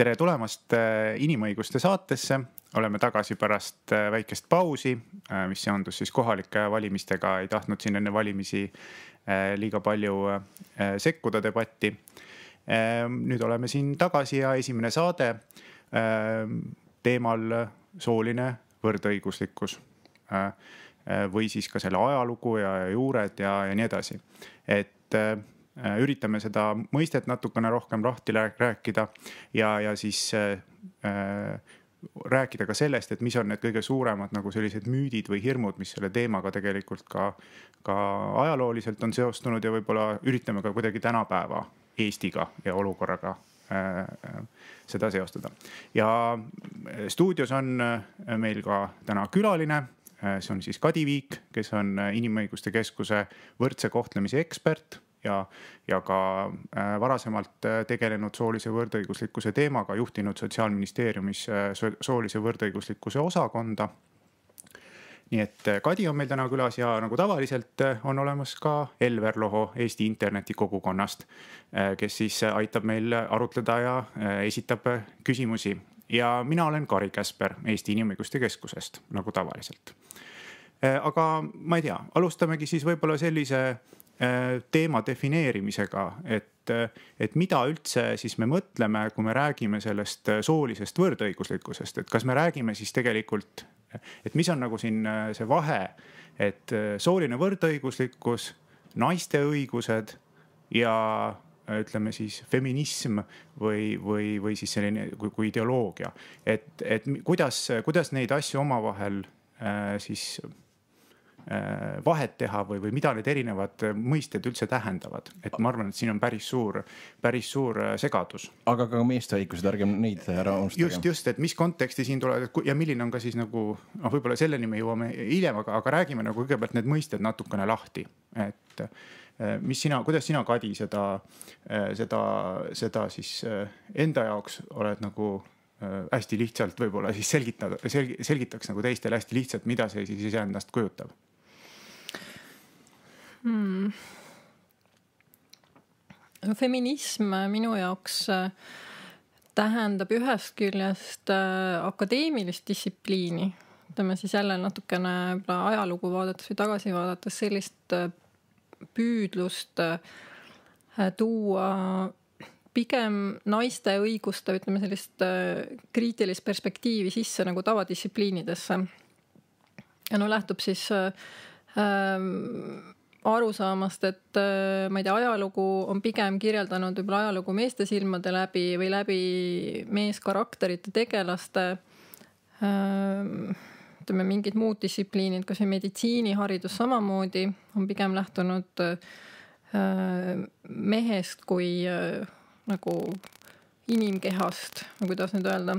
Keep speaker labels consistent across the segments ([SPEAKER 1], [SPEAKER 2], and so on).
[SPEAKER 1] tere tulemast äh, inimõiguste saatesse, oleme tagasi pärast äh, väikest pausi, äh, mis seondus siis kohalike valimistega, ei tahtnud siin enne valimisi liiga palju sekkuda debatti. Ähm, nüüd oleme siin tagasi ja esimene saade ähm, teemal sooline võrdõiguslikkus või siis ka selle ajalugu ja juured ja, ja nii edasi, et Äh, üritame seda mõistet natukene rohkem lahti rääkida ja, ja siis äh, äh, rääkida ka sellest, et mis on need kõige suuremad nagu sellised müüdid või hirmud, mis selle teemaga tegelikult ka, ka ajalooliselt on seostunud ja võib-olla üritame ka kuidagi tänapäeva Eestiga ja olukorraga äh, äh seda seostada. ja stuudios on meil ka täna külaline see on siis Kadi Viik, kes on Inimõiguste Keskuse võrdse kohtlemise ekspert ja, ja ka äh, varasemalt äh, tegelenud soolise võrdõiguslikkuse teemaga, juhtinud Sotsiaalministeeriumis äh, soolise võrdõiguslikkuse osakonda. nii et Kadi on meil täna külas ja nagu tavaliselt on olemas ka Elver Loho Eesti internetikogukonnast, kes siis aitab meil arutleda ja esitab küsimusi ja mina olen Kari Käsper Eesti Inimõiguste Keskusest, nagu tavaliselt. aga ma ei tea, alustamegi siis võib-olla sellise Äh, teema defineerimisega, et, äh, et mida üldse siis me mõtleme, kui me räägime sellest äh, soolisest võrdõiguslikkusest, et kas me räägime siis tegelikult, et mis on nagu siin see vahe, et sooline võrdõiguslikkus, naiste õigused ja ütleme siis feminism või, või, või siis selline kui, kui ideoloogia, et, et kuidas, kuidas neid asju omavahel äh, siis Äh, vahet teha või, või mida need erinevad mõisted üldse tähendavad, et ma arvan, et siin on päris suur, päris suur äh, segadus. aga ka meesteõigused, ärgem neid äh, ära unustage. just, just, et mis konteksti siin tulevad ja milline on ka siis nagu noh, võib-olla selleni me jõuame hiljem, aga, aga räägime nagu kõigepealt need mõisted natukene lahti, et mis sina, kuidas sina, Kadi, seda, seda, seda siis enda jaoks oled nagu hästi lihtsalt võib-olla siis selgitada, selgitaks nagu teistele hästi lihtsalt, mida see siis iseendast kujutab
[SPEAKER 2] hmm.? feminism minu jaoks äh, tähendab ühest küljest äh, akadeemilist distsipliini, ütleme siis jälle natukene võib-olla ajalugu vaadates või tagasi vaadates sellist äh, püüdlust tuua pigem naiste õiguste, ütleme sellist kriitilist perspektiivi sisse nagu tavadistsipliinidesse. ja no lähtub siis äh, ähm, arusaamast, et äh, ma ei tea, ajalugu on pigem kirjeldanud võib-olla ajalugu meeste silmade läbi või läbi meeskarakterite, tegelaste äh, ütleme, mingid muud distsipliinid, kasvõi meditsiiniharidus samamoodi on pigem lähtunud äh, mehest kui nagu inimkehast, kuidas nüüd öelda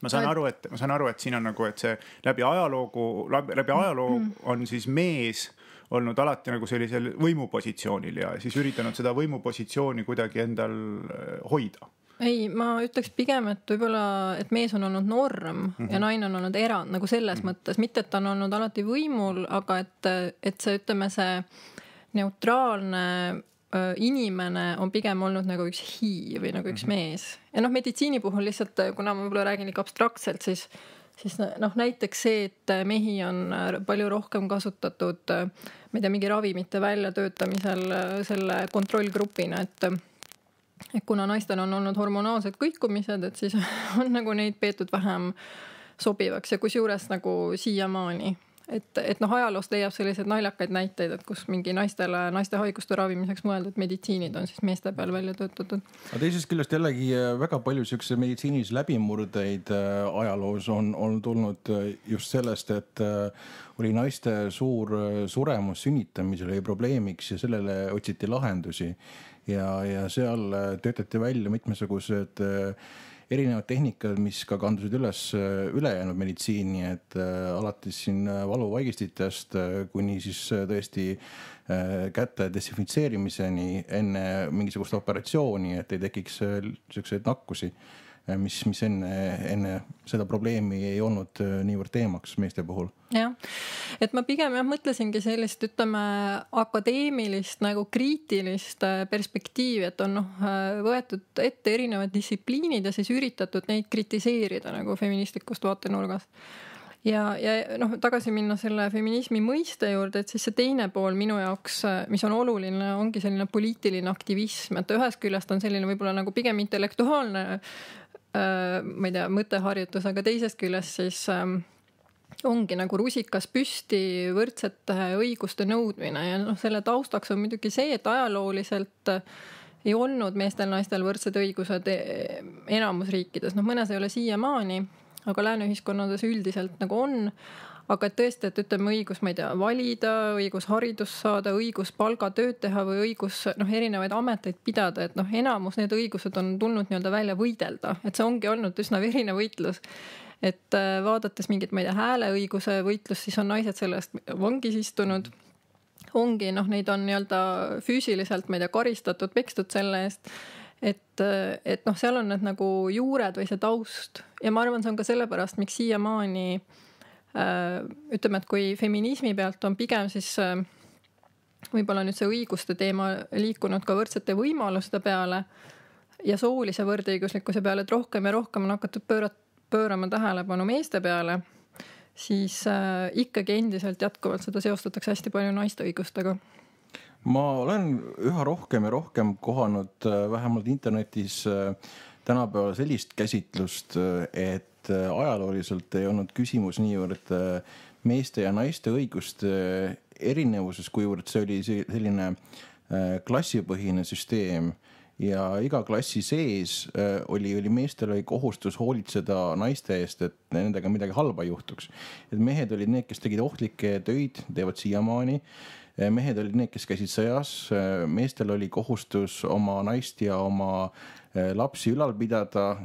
[SPEAKER 2] ma saan aru,
[SPEAKER 1] et ma saan aru, et siin on nagu, et see läbi ajaloogu, läbi ajaloo mm. on siis mees olnud alati nagu sellisel võimupositsioonil ja siis üritanud seda võimupositsiooni kuidagi endal äh, hoida
[SPEAKER 2] ei, ma ütleks pigem, et võib-olla, et mees on olnud norm mm -hmm. ja mhm. naine on olnud erand nagu selles mm -hmm. mõttes, mitte et ta on olnud alati võimul, aga et, et see, ütleme, see neutraalne äh, inimene on pigem olnud nagu üks hi või nagu üks mm -hmm. mees ja noh, meditsiini puhul lihtsalt, kuna ma võib-olla räägin ikka abstraktselt, siis siis noh, näiteks see, et mehi on äh, palju rohkem kasutatud, äh, ma ei tea, mingi ravimite väljatöötamisel äh, selle kontrollgrupina, et et kuna naistel on olnud hormonaalsed kõikumised, et siis on nagu neid peetud vähem sobivaks ja kusjuures nagu siiamaani et, et noh, ajaloost leiab selliseid naljakaid näiteid, et kus mingi naistele, naiste haiguste ravimiseks mõeldud meditsiinid on siis meeste peal välja töötatud.
[SPEAKER 3] aga teisest küljest jällegi äh, väga palju siukse meditsiinis läbimurdeid äh, ajaloos on, on tulnud äh, just sellest, et oli naiste suur suremus sünnitamisel oli probleemiks ja sellele otsiti lahendusi ja, ja seal töötati välja mitmesugused äh, erinevad tehnikad, mis ka kandusid üles äh, ülejäänud meditsiini, et äh, alates siin äh, valuvaigistitest kuni siis tõesti käte desinfitseerimiseni enne mingisugust operatsiooni, et ei tekiks siukseid nakkusi mis, mis enne, enne seda probleemi ei olnud äh, niivõrd teemaks meeste puhul.
[SPEAKER 2] jah, et ma pigem jah mõtlesingi sellist, ütleme akadeemilist nagu kriitilist äh, perspektiivi, et on noh äh, võetud ette erinevad distsipliinid ja siis üritatud neid kritiseerida nagu feministlikust vaatenurgast ja, ja noh, tagasi minna selle feminismi mõiste juurde, et siis see teine pool minu jaoks, mis on oluline, ongi selline poliitiline aktivism, et ühest küljest on selline võib-olla nagu pigem intellektuaalne Äh, ma ei tea, mõtteharjutus, aga teisest küljest siis ähm, ongi nagu rusikas püsti võrdsete õiguste nõudmine ja noh, selle taustaks on muidugi see, et ajalooliselt äh, ei olnud meestel-naistel võrdsed õigused e, enamus riikides, noh, mõnes ei ole siiamaani, aga lääne ühiskonnades üldiselt nagu on aga et tõesti, et ütleme, õigus, ma ei tea, valida, õigus haridust saada, õigus palgatööd teha või õigus noh, erinevaid ameteid pidada, et noh, enamus need õigused on tulnud nii-öelda välja võidelda, et see ongi olnud üsna verine võitlus et äh, vaadates mingit, ma ei tea, hääleõiguse võitlust, siis on naised selle eest vangis istunud ongi noh, neid on nii-öelda füüsiliselt, ma ei tea, karistatud, pekstud selle eest. et, äh, et noh, seal on need nagu juured või see taust ja ma arvan, see on ka sellepärast, miks siiamaani äh, Äh, ütleme, et kui feminismi pealt on pigem siis äh, võib-olla nüüd see õiguste teema liikunud ka võrdsete võimaluste peale ja soolise võrdõiguslikkuse peale, et rohkem ja rohkem on hakatud pöörat-, pöörama tähelepanu meeste peale, siis äh, ikkagi endiselt jätkuvalt seda seostatakse hästi palju naiste õigustega
[SPEAKER 3] ma olen üha rohkem ja rohkem kohanud äh, vähemalt internetis äh, tänapäeval sellist käsitlust, et äh, ajalooliselt ei olnud küsimus niivõrd äh, meeste ja naiste õiguste äh, erinevuses, kuivõrd see oli selline klassipõhine süsteem ja iga klassi sees oli, oli meestel oli kohustus hoolitseda naiste eest, et nendega midagi halba ei juhtuks. et mehed olid need, kes tegid ohtlikke töid, teevad siiamaani Äh, mehed olid need, kes käisid sõjas, äh, meestel oli kohustus oma naist ja oma äh, lapsi ülal pidada.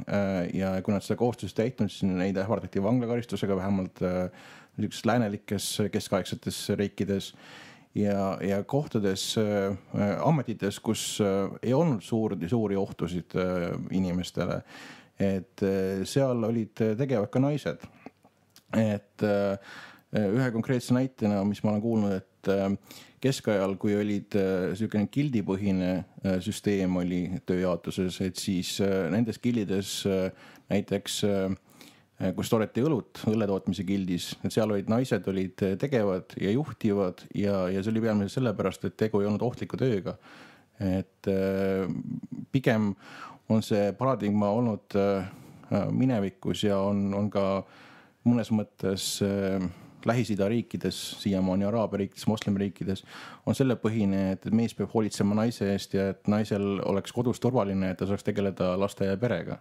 [SPEAKER 3] ja kui nad seda kohustust täitnud, siis neid ähvardati vanglakaristusega vähemalt niisugustes läänelikes keskaegsetes riikides ja, ja kohtades äh,, ametites, kus äh, ei olnud suuri, suuri ohtusid äh, inimestele. et äh, seal olid tegevad ka naised. et äh, Äh, ühe konkreetse näitena, mis ma olen kuulnud, et äh, keskajal, kui olid äh, sihukene gildipõhine süsteem oli tööjaotuses, et siis nendes gildides näiteks kus toodeti õlut õlletootmise gildis, et seal olid naised olid tegevad ja juhtivad ja, ja see oli peamiselt sellepärast, et tegu ei olnud ohtliku tööga. et pigem on see paradigma olnud minevikus ja on, on ka mõnes mõttes äh, Lähis-Ida riikides, siiamaani Araabia riikides, moslemiriikides on selle põhine, et mees peab hoolitsema naise eest ja et naisel oleks kodus turvaline, et ta saaks tegeleda laste ja perega.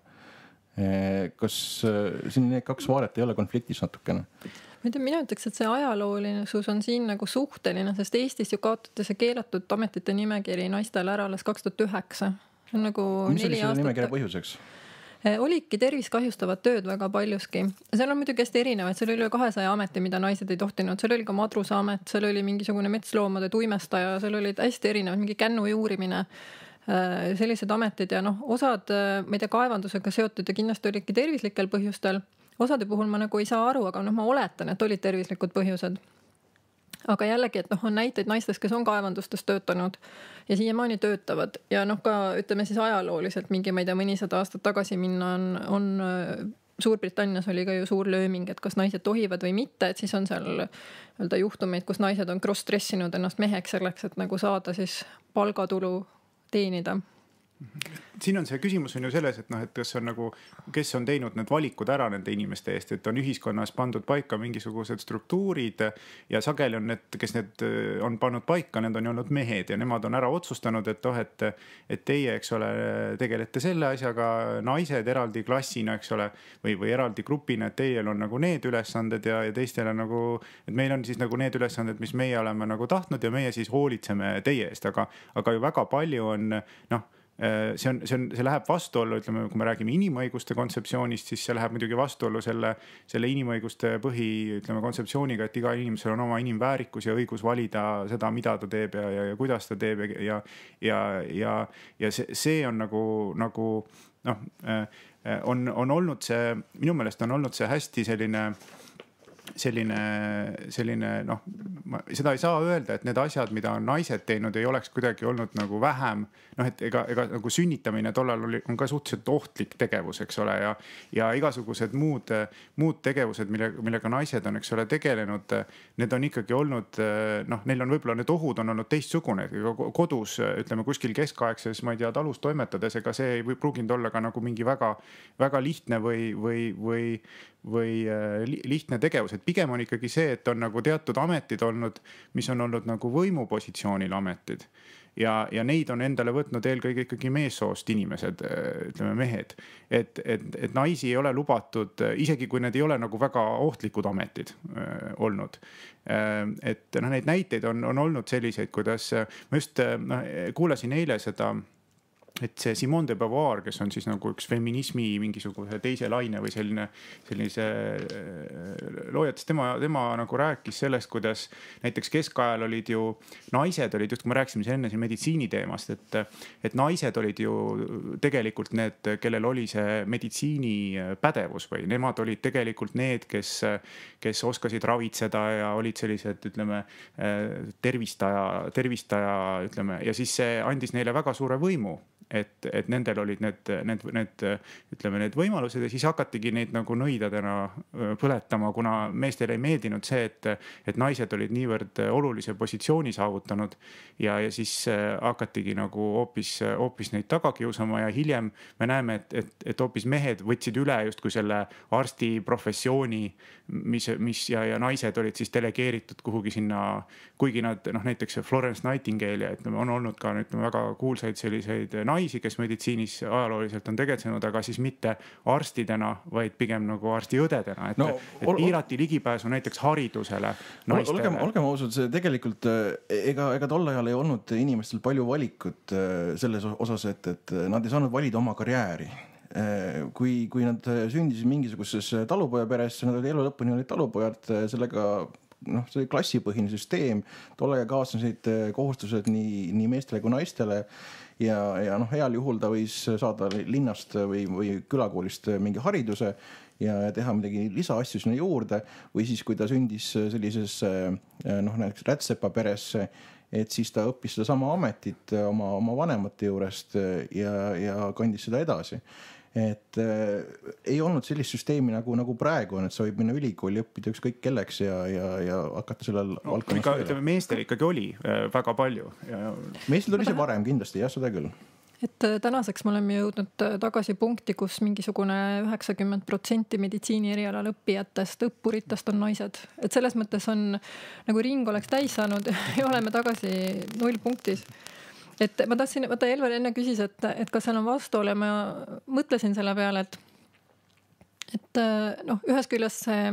[SPEAKER 3] Eh, kas eh, siin need kaks vaadet ei ole konfliktis natukene?
[SPEAKER 2] ma ei tea, mina ütleks, et see ajaloolisus on siin nagu suhteline, sest Eestis ju kaotati see keelatud ametite nimekiri naistele ära alles kaks tuhat üheksa. see on nagu. mis oli selle nimekirja põhjuseks? Äh, olidki tervist kahjustavad tööd väga paljuski. seal on muidugi hästi erinevaid, seal oli üle kahesaja ameti, mida naised ei tohtinud, seal oli ka madrusaamet, seal oli mingisugune metsloomade tuimestaja, seal olid hästi erinevad, mingi kännu juurimine äh, sellised ametid ja noh, osad, äh, ma ei tea, kaevandusega seotud ja kindlasti olidki tervislikel põhjustel. osade puhul ma nagu ei saa aru, aga noh, ma oletan, et olid tervislikud põhjused aga jällegi, et noh, on näiteid naistest, kes on kaevandustes töötanud ja siiamaani töötavad ja noh, ka ütleme siis ajalooliselt mingi, ma ei tea, mõnisada aastat tagasi minna on, on äh, Suurbritannias oli ka ju suur lööming, et kas naised tohivad või mitte, et siis on seal nii-öelda juhtumeid, kus naised on cross dress inud ennast meheks selleks, et nagu saada siis palgatulu teenida
[SPEAKER 1] siin on see küsimus on ju selles, et noh, et kas on nagu, kes on teinud need valikud ära nende inimeste eest, et on ühiskonnas pandud paika mingisugused struktuurid. ja sageli on need, kes need äh, on pannud paika, need on ju olnud mehed ja nemad on ära otsustanud, et noh, et. et teie, eks ole, tegelete selle asjaga, naised eraldi klassina, eks ole, või, või eraldi grupina, et teil on nagu need ülesanded ja, ja teistel on nagu. et meil on siis nagu need ülesanded, mis meie oleme nagu tahtnud ja meie siis hoolitseme teie eest, aga, aga ju väga palju on noh Äh, see on, see on, see läheb vastuollu, ütleme, kui me räägime inimõiguste kontseptsioonist, siis see läheb muidugi vastuollu selle, selle inimõiguste põhi, ütleme kontseptsiooniga, et igal inimesel on oma inimväärikus ja õigus valida seda, mida ta teeb ja, ja, ja kuidas ta teeb ja, ja, ja, ja, ja see, see on nagu, nagu noh, äh, äh, on, on olnud see, minu meelest on olnud see hästi selline selline, selline noh, ma seda ei saa öelda, et need asjad, mida on naised teinud, ei oleks kuidagi olnud nagu vähem. noh, et ega, ega nagu sünnitamine tollal oli, on ka suhteliselt ohtlik tegevus, eks ole, ja, ja igasugused muud, muud tegevused, mille, millega naised on, eks ole, tegelenud. Need on ikkagi olnud noh, neil on võib-olla need ohud on olnud teistsugune, kodus ütleme kuskil keskaegses, ma ei tea, talus toimetades, ega see ei pruuginud olla ka nagu mingi väga, väga lihtne või, või, või või äh, lihtne tegevus, et pigem on ikkagi see, et on nagu teatud ametid olnud, mis on olnud nagu võimupositsioonil ametid. ja, ja neid on endale võtnud eelkõige ikkagi meessoost inimesed, äh, ütleme mehed. et, et, et naisi ei ole lubatud, äh, isegi kui need ei ole nagu väga ohtlikud ametid äh, olnud äh,. et noh, neid näiteid on, on olnud selliseid, kuidas ma just äh, noh, kuulasin eile seda et see Simone de Beauvoir, kes on siis nagu üks feminismi mingisuguse teise laine või selline, sellise äh, loojates, tema, tema nagu rääkis sellest, kuidas näiteks keskajal olid ju naised olid just, kui me rääkisime siin enne siin meditsiini teemast, et, et naised olid ju tegelikult need, kellel oli see meditsiinipädevus või nemad olid tegelikult need, kes, kes oskasid ravitseda ja olid sellised, ütleme äh, tervistaja, tervistaja, ütleme ja siis see andis neile väga suure võimu et, et nendel olid need, need, need ütleme, need võimalused ja siis hakatigi neid nagu nõidadena põletama, kuna meestele ei meeldinud see, et, et naised olid niivõrd olulise positsiooni saavutanud. ja, ja siis hakatigi nagu hoopis, hoopis neid taga kiusama ja hiljem me näeme, et, et, et hoopis mehed võtsid üle justkui selle arsti professiooni, mis, mis ja, ja naised olid siis delegeeritud kuhugi sinna, kuigi nad noh, näiteks Florence Nightingale ja ütleme, on olnud ka ütleme väga kuulsaid selliseid naisi naisi, kes meditsiinis ajalooliselt on tegutsenud, aga siis mitte arstidena, vaid pigem nagu arstiõdedena, et no,, et piirati ligipääsu näiteks haridusele. olgem,
[SPEAKER 3] olgem ausad, see tegelikult e, ega, ega tol ajal ei olnud inimestel palju valikut e, selles osas, et, et nad ei saanud valida oma karjääri e, kui, kui nad sündisid mingisuguses talupojaperes, nad olid elu lõpuni olid talupojad, sellega noh, see oli klassipõhine süsteem, tollega kaasnesid kohustused nii, nii meestele kui naistele ja, ja noh, heal juhul ta võis saada linnast või, või külakoolist mingi hariduse ja teha midagi lisaasju sinna juurde või siis, kui ta sündis sellisesse noh, näiteks rätsepa peresse et siis ta õppis sedasama ametit oma, oma vanemate juurest ja, ja kandis seda edasi et äh, ei olnud sellist süsteemi nagu, nagu praegu on, et sa võid minna ülikooli, õppida ükskõik kelleks ja, ja, ja hakata sellel no, valdkonnas. ikka ütleme,
[SPEAKER 1] meestel ikkagi oli äh, väga palju ja....
[SPEAKER 3] meestel oli see varem kindlasti jah, seda küll
[SPEAKER 2] et äh, tänaseks me oleme jõudnud äh, tagasi punkti, kus mingisugune üheksakümmend protsenti meditsiini erialal õppijatest, õppuritest on naised. et selles mõttes on nagu ring oleks täis saanud ja oleme tagasi nullpunktis no et ma tahtsin, vaata Elvar enne küsis, et, et kas seal on vastuolu ja ma mõtlesin selle peale, et et äh, noh, ühest küljest see,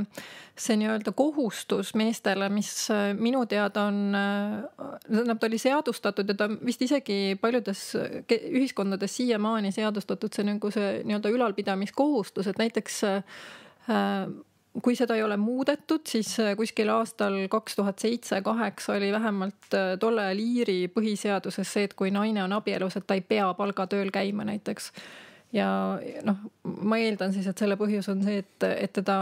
[SPEAKER 2] see nii-öelda kohustus meestele, mis äh, minu teada on, tähendab, ta oli seadustatud ja ta vist isegi paljudes ühiskondades siiamaani seadustatud, see nagu see nii-öelda ülalpidamiskohustus, et näiteks äh, kui seda ei ole muudetud, siis äh, kuskil aastal kaks tuhat seitse, kaheksa oli vähemalt äh, tolle ajal Iiri põhiseaduses see, et kui naine on abielus, et ta ei pea palgatööl käima näiteks. ja noh, ma eeldan siis, et selle põhjus on see, et, et teda,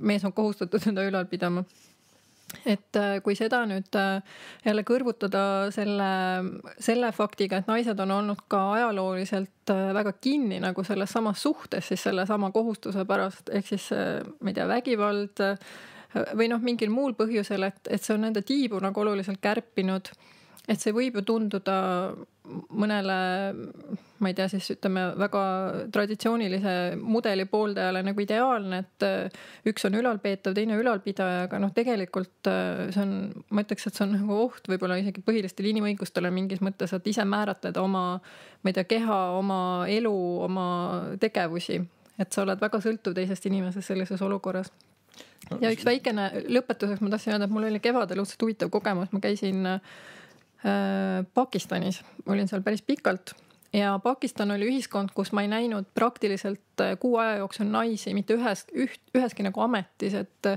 [SPEAKER 2] mees on kohustatud teda ülal pidama et äh, kui seda nüüd äh, jälle kõrvutada selle, selle faktiga, et naised on olnud ka ajalooliselt äh, väga kinni nagu selles samas suhtes, siis sellesama kohustuse pärast, ehk siis ma ei tea, vägivald või noh, mingil muul põhjusel, et, et see on nende tiibu nagu oluliselt kärpinud et see võib ju tunduda mõnele, ma ei tea, siis ütleme väga traditsioonilise mudeli pooldajale nagu ideaalne, et äh, üks on ülalpeetav, teine ülalpidaja, aga noh, tegelikult äh, see on, ma ütleks, et see on nagu oht võib-olla isegi põhilistele inimõigustele mingis mõttes, et ise määratleda oma, ma ei tea, keha, oma elu, oma tegevusi, et sa oled väga sõltuv teisest inimesest sellises olukorras ja üks väikene lõpetuseks ma tahtsin öelda, et mul oli kevadel õudselt huvitav kogemus, ma käisin äh, Äh, Pakistanis, olin seal päris pikalt ja Pakistan oli ühiskond, kus ma ei näinud praktiliselt äh, kuu aja jooksul naisi mitte ühes, üht, üheski nagu ametis, et äh,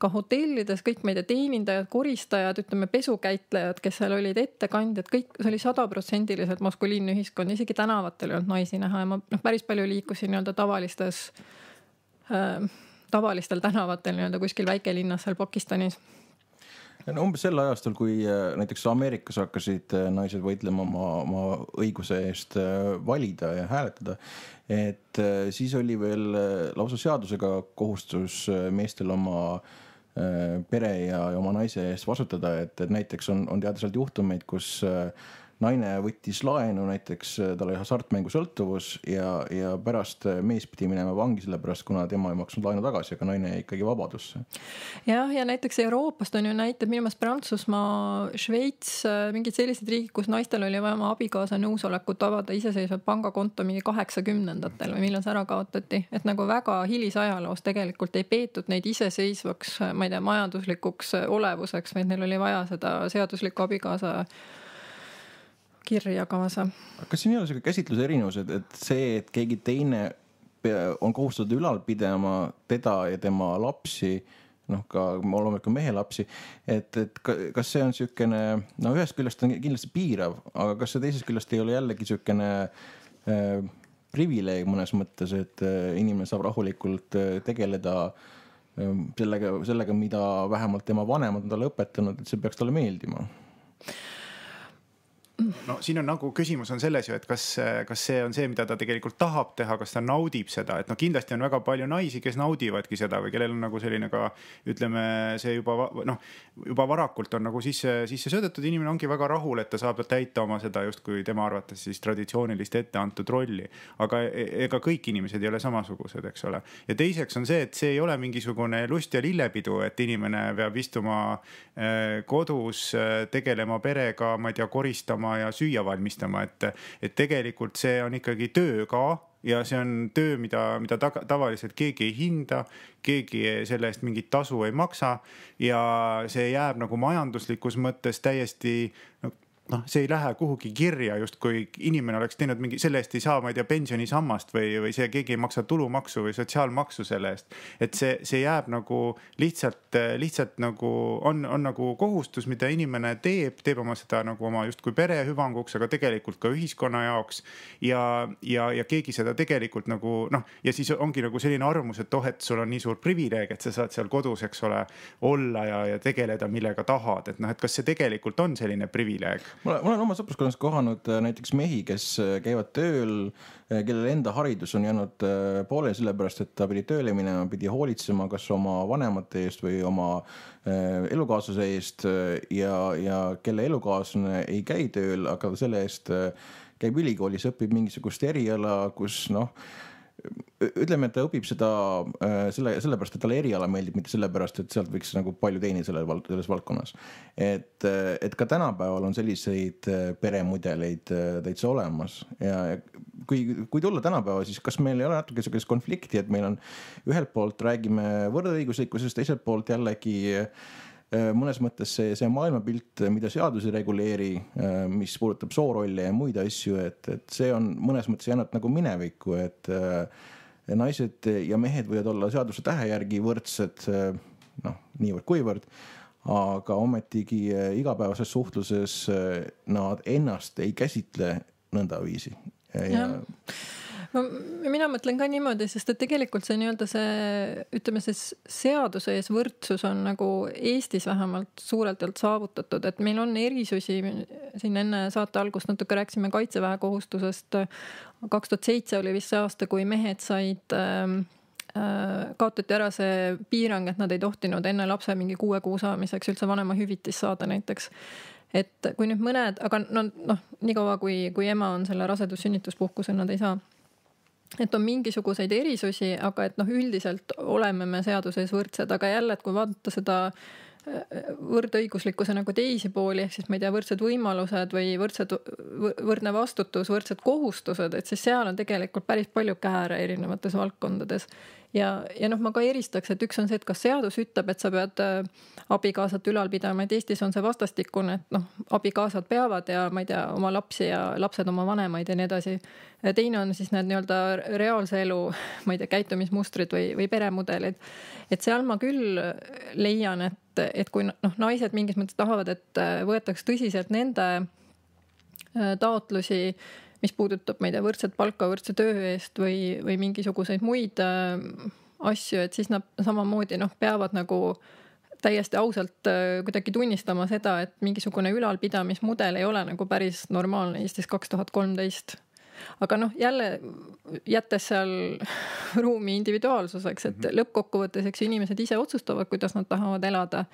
[SPEAKER 2] ka hotellides kõik, ma ei tea, teenindajad, koristajad, ütleme pesukäitlejad, kes seal olid, ettekandjad, kõik, see oli sadaprotsendiliselt maskuliinne ühiskond, isegi tänavatel ei olnud naisi näha ja ma noh, päris palju liikusin nii-öelda tavalistes äh,, tavalistel tänavatel nii-öelda kuskil väikelinnas seal Pakistanis
[SPEAKER 3] no umbes sel ajastul, kui äh, näiteks Ameerikas hakkasid äh, naised võitlema oma, oma õiguse eest äh, valida ja hääletada. et siis oli veel lausa seadusega kohustus meestel oma pere ja oma naise eest vastutada, et, et näiteks on, on teada sealt juhtumeid, kus äh, naine võttis laenu näiteks, äh, tal oli hasartmängusõltuvus ja, ja pärast äh, mees pidi minema vangi sellepärast, kuna tema ei maksnud laenu tagasi, aga naine jäi ikkagi vabadusse.
[SPEAKER 2] jah, ja näiteks Euroopast on ju näited, minu meelest Prantsusmaa, Šveits, äh, mingid sellised riigid, kus naistel oli vaja oma abikaasa nõusolekut avada iseseisvat pangakonto mingi kaheksakümnendatel või millal see ära kaotati, et nagu väga hilisajaloos tegelikult ei peetud neid iseseisvaks, ma ei tea, majanduslikuks olevuseks, vaid neil oli vaja seda seaduslikku abikaasa kirja kaasa.
[SPEAKER 3] kas siin ei ole sihuke käsitluse erinevus, et, et see, et keegi teine on kohustatud ülal pidama teda ja tema lapsi, noh ka loomulikult mehe lapsi, et, et kas see on siukene, no ühest küljest on kindlasti piirav, aga kas see teisest küljest ei ole jällegi siukene äh, privileeg mõnes mõttes, et äh, inimene saab rahulikult äh, tegeleda äh, sellega, sellega, mida vähemalt tema vanemad on talle õpetanud, et see peaks talle meeldima
[SPEAKER 1] no siin on nagu küsimus on selles ju, et kas, kas see on see, mida ta tegelikult tahab teha, kas ta naudib seda, et noh, kindlasti on väga palju naisi, kes naudivadki seda või kellel on nagu selline ka ütleme, see juba noh, juba varakult on nagu sisse, sisse söödetud, inimene ongi väga rahul, et ta saab täita oma seda justkui tema arvates siis traditsioonilist ette antud rolli. aga e, ega kõik inimesed ei ole samasugused, eks ole. ja teiseks on see, et see ei ole mingisugune lust ja lillepidu, et inimene peab istuma äh, kodus, äh, tegelema perega, ma ei tea, koristama puhastama ja süüa valmistama, et, et tegelikult see on ikkagi töö ka ja see on töö, mida, mida taga, tavaliselt keegi ei hinda, keegi selle eest mingit tasu ei maksa ja see jääb nagu majanduslikus mõttes täiesti no, noh, see ei lähe kuhugi kirja, justkui inimene oleks teinud mingi, selle eest ei saa, ma ei tea, pensionisammast või, või see keegi ei maksa tulumaksu või sotsiaalmaksu selle eest. et see, see jääb nagu lihtsalt, lihtsalt nagu on, on nagu kohustus, mida inimene teeb, teeb oma seda nagu oma justkui pere hüvanguks, aga tegelikult ka ühiskonna jaoks. ja, ja, ja keegi seda tegelikult nagu noh, ja siis ongi nagu selline arvamus, et oh, et sul on nii suur privileeg, et sa saad seal kodus, eks ole, olla ja, ja tegeleda, millega tahad, et noh, et kas see tegelikult on selline privileeg ma olen oma sõpruskonnas
[SPEAKER 3] kohanud äh, näiteks mehi, kes äh, käivad tööl, äh, kellel enda haridus on jäänud poole sellepärast, et ta pidi tööle minema, pidi hoolitsema kas oma vanemate eest või oma elukaaslase eest ja, ja kelle elukaaslane ei käi tööl, aga selle eest käib ülikoolis, õpib mingisugust eriala, kus noh ütleme, et ta õpib seda äh, selle, sellepärast, et talle eriala meeldib, mitte sellepärast, et sealt võiks nagu palju teenida selle vald-, selles valdkonnas. et, äh, et ka tänapäeval on selliseid äh, peremudeleid täitsa olemas ja, ja kui, kui tulla tänapäeva, siis kas meil ei ole natuke sihukest konflikti, et meil on ühelt poolt räägime võrdõiguslikkusest, teiselt poolt jällegi äh, Äh, mõnes mõttes see, see maailmapilt, äh, mida seadus ei reguleeri, äh, mis puudutab soorolle ja muid asju, et, et see on mõnes mõttes jäänud nagu minevikku, et naised ja mehed võivad olla seaduse tähe järgi võrdsed, noh, niivõrd-kuivõrd aga ometigi igapäevases suhtluses nad ennast ei käsitle nõndaviisi ja
[SPEAKER 2] no mina mõtlen ka niimoodi, sest et tegelikult see nii-öelda see, ütleme siis seaduse ees võrdsus on nagu Eestis vähemalt suurelt jaolt saavutatud, et meil on erisusi. siin enne saate algust natuke rääkisime kaitseväe kohustusest. kaks tuhat seitse oli vist see aasta, kui mehed said ähm, äh, kaotati ära see piirang, et nad ei tohtinud enne lapse mingi kuue kuu saamiseks üldse vanemahüvitist saada näiteks. et kui nüüd mõned, aga no noh, niikaua kui, kui ema on selle rasedus-sünnituspuhkusel, nad ei saa et on mingisuguseid erisusi, aga et noh, üldiselt oleme me seaduse ees võrdsed, aga jälle, et kui vaadata seda äh, võrdõiguslikkuse nagu teisi pooli, ehk siis ma ei tea, võrdsed võimalused või võrdsed, võrdne vastutus, võrdsed kohustused, et siis seal on tegelikult päris palju kääre erinevates valdkondades ja, ja noh, ma ka eristaks, et üks on see, et kas seadus ütleb, et sa pead äh, abikaasat ülal pidama, et Eestis on see vastastikune, et noh, abikaasad peavad ja ma ei tea, oma lapsi ja lapsed oma vanemaid ja nii edasi. teine on siis need nii-öelda reaalse elu, ma ei tea, käitumismustrid või, või peremudelid. et seal ma küll leian, et, et kui noh, naised mingis mõttes tahavad, et äh, võetaks tõsiselt nende äh, taotlusi mis puudutab, ma ei tea, võrdset palka võrdse töö eest või, või mingisuguseid muid äh, asju, et siis nad samamoodi noh, peavad nagu täiesti ausalt äh, kuidagi tunnistama seda, et mingisugune ülalpidamismudel ei ole nagu päris normaalne Eestis kaks tuhat kolmteist aga noh, jälle jättes seal ruumi individuaalsuseks, et mm -hmm. lõppkokkuvõttes, eks ju, inimesed ise otsustavad, kuidas nad tahavad elada.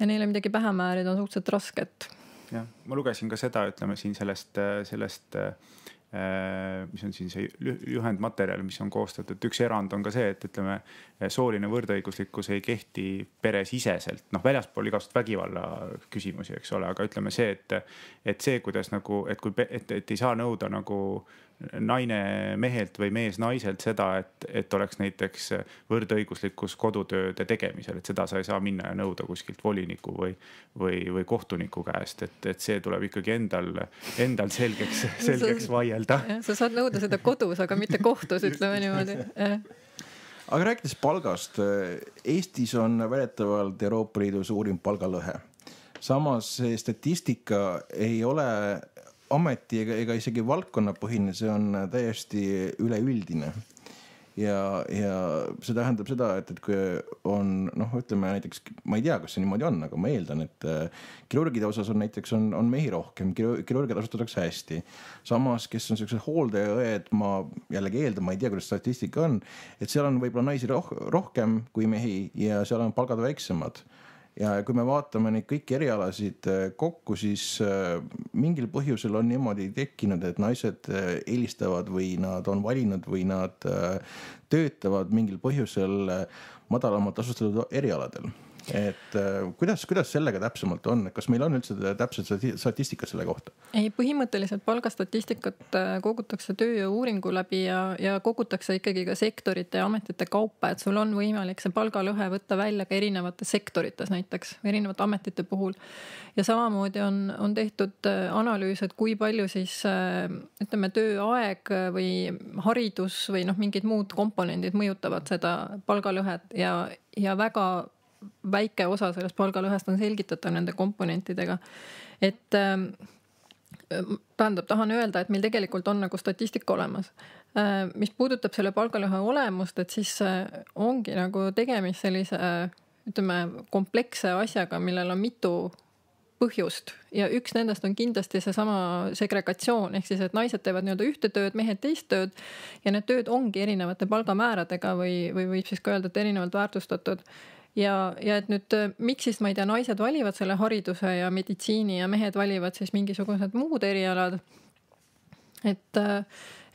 [SPEAKER 2] ja neile midagi pähe määrida on suhteliselt raske, et
[SPEAKER 1] jah, ma lugesin ka seda, ütleme siin sellest, äh, sellest äh, mis on siin see juhendmaterjal, mis on koostatud, üks erand on ka see, et ütleme, sooline võrdõiguslikkus ei kehti peresiseselt, noh, väljaspool igast vägivalla küsimusi, eks ole, aga ütleme see, et, et see, kuidas nagu, et kui, et, et ei saa nõuda nagu äh, naine mehelt või mees naiselt seda, et, et oleks näiteks võrdõiguslikkus kodutööde tegemisel, et seda sa ei saa minna ja nõuda kuskilt voliniku või, või, või kohtuniku käest, et, et see tuleb ikkagi endal, endal selgeks, selgeks sa, vaielda.
[SPEAKER 2] sa saad nõuda seda kodus, aga mitte kohtus, ütleme niimoodi
[SPEAKER 3] aga rääkides palgast, Eestis on väidetavalt Euroopa Liidu suurim palgalõhe samas see statistika ei ole ameti ega, ega isegi valdkonnapõhine, see on äh, täiesti üleüldine. ja, ja see tähendab seda, et, et kui on noh, ütleme näiteks, ma ei tea, kas see niimoodi on, aga ma eeldan, et äh, kirurgide osas on näiteks on, on mehi rohkem, kirurge tasustatakse hästi. samas, kes on siuksed hooldeõed, ma jällegi eeldan, ma ei tea, kuidas statistika on, et seal on võib-olla naisi roh rohkem kui mehi ja seal on palgad väiksemad ja kui me vaatame neid kõiki erialasid eh, kokku, siis eh, mingil põhjusel on niimoodi tekkinud, et naised eh, eelistavad või nad on valinud või nad töötavad mingil põhjusel madalamalt tasustatud erialadel et äh, kuidas, kuidas sellega täpsemalt on, kas meil on üldse täpset statistikat selle kohta?
[SPEAKER 2] ei, põhimõtteliselt palgastatistikat äh, kogutakse tööjõu-uuringu läbi ja, ja kogutakse ikkagi ka sektorite ja ametite kaupa, et sul on võimalik see palgalõhe võtta välja ka erinevates sektorites näiteks, erinevate ametite puhul. ja samamoodi on, on tehtud äh, analüüs, et kui palju siis ütleme, tööaeg või haridus või noh, mingid muud komponendid mõjutavad seda palgalõhet ja, ja väga väike osa sellest palgalõhest on selgitatav nende komponentidega. et ähm, tähendab, tahan öelda, et meil tegelikult on nagu statistika olemas. Äh, mis puudutab selle palgalõhe olemust, et siis äh, ongi nagu tegemist sellise äh, ütleme kompleksse asjaga, millel on mitu põhjust ja üks nendest on kindlasti seesama segregatsioon ehk siis, et naised teevad nii-öelda ühte tööd, mehed teist tööd ja need tööd ongi erinevate palgamääradega või, või võib siis ka öelda, et erinevalt väärtustatud ja, ja et nüüd äh, miks siis ma ei tea, naised valivad selle hariduse ja meditsiini ja mehed valivad siis mingisugused muud erialad. et, äh,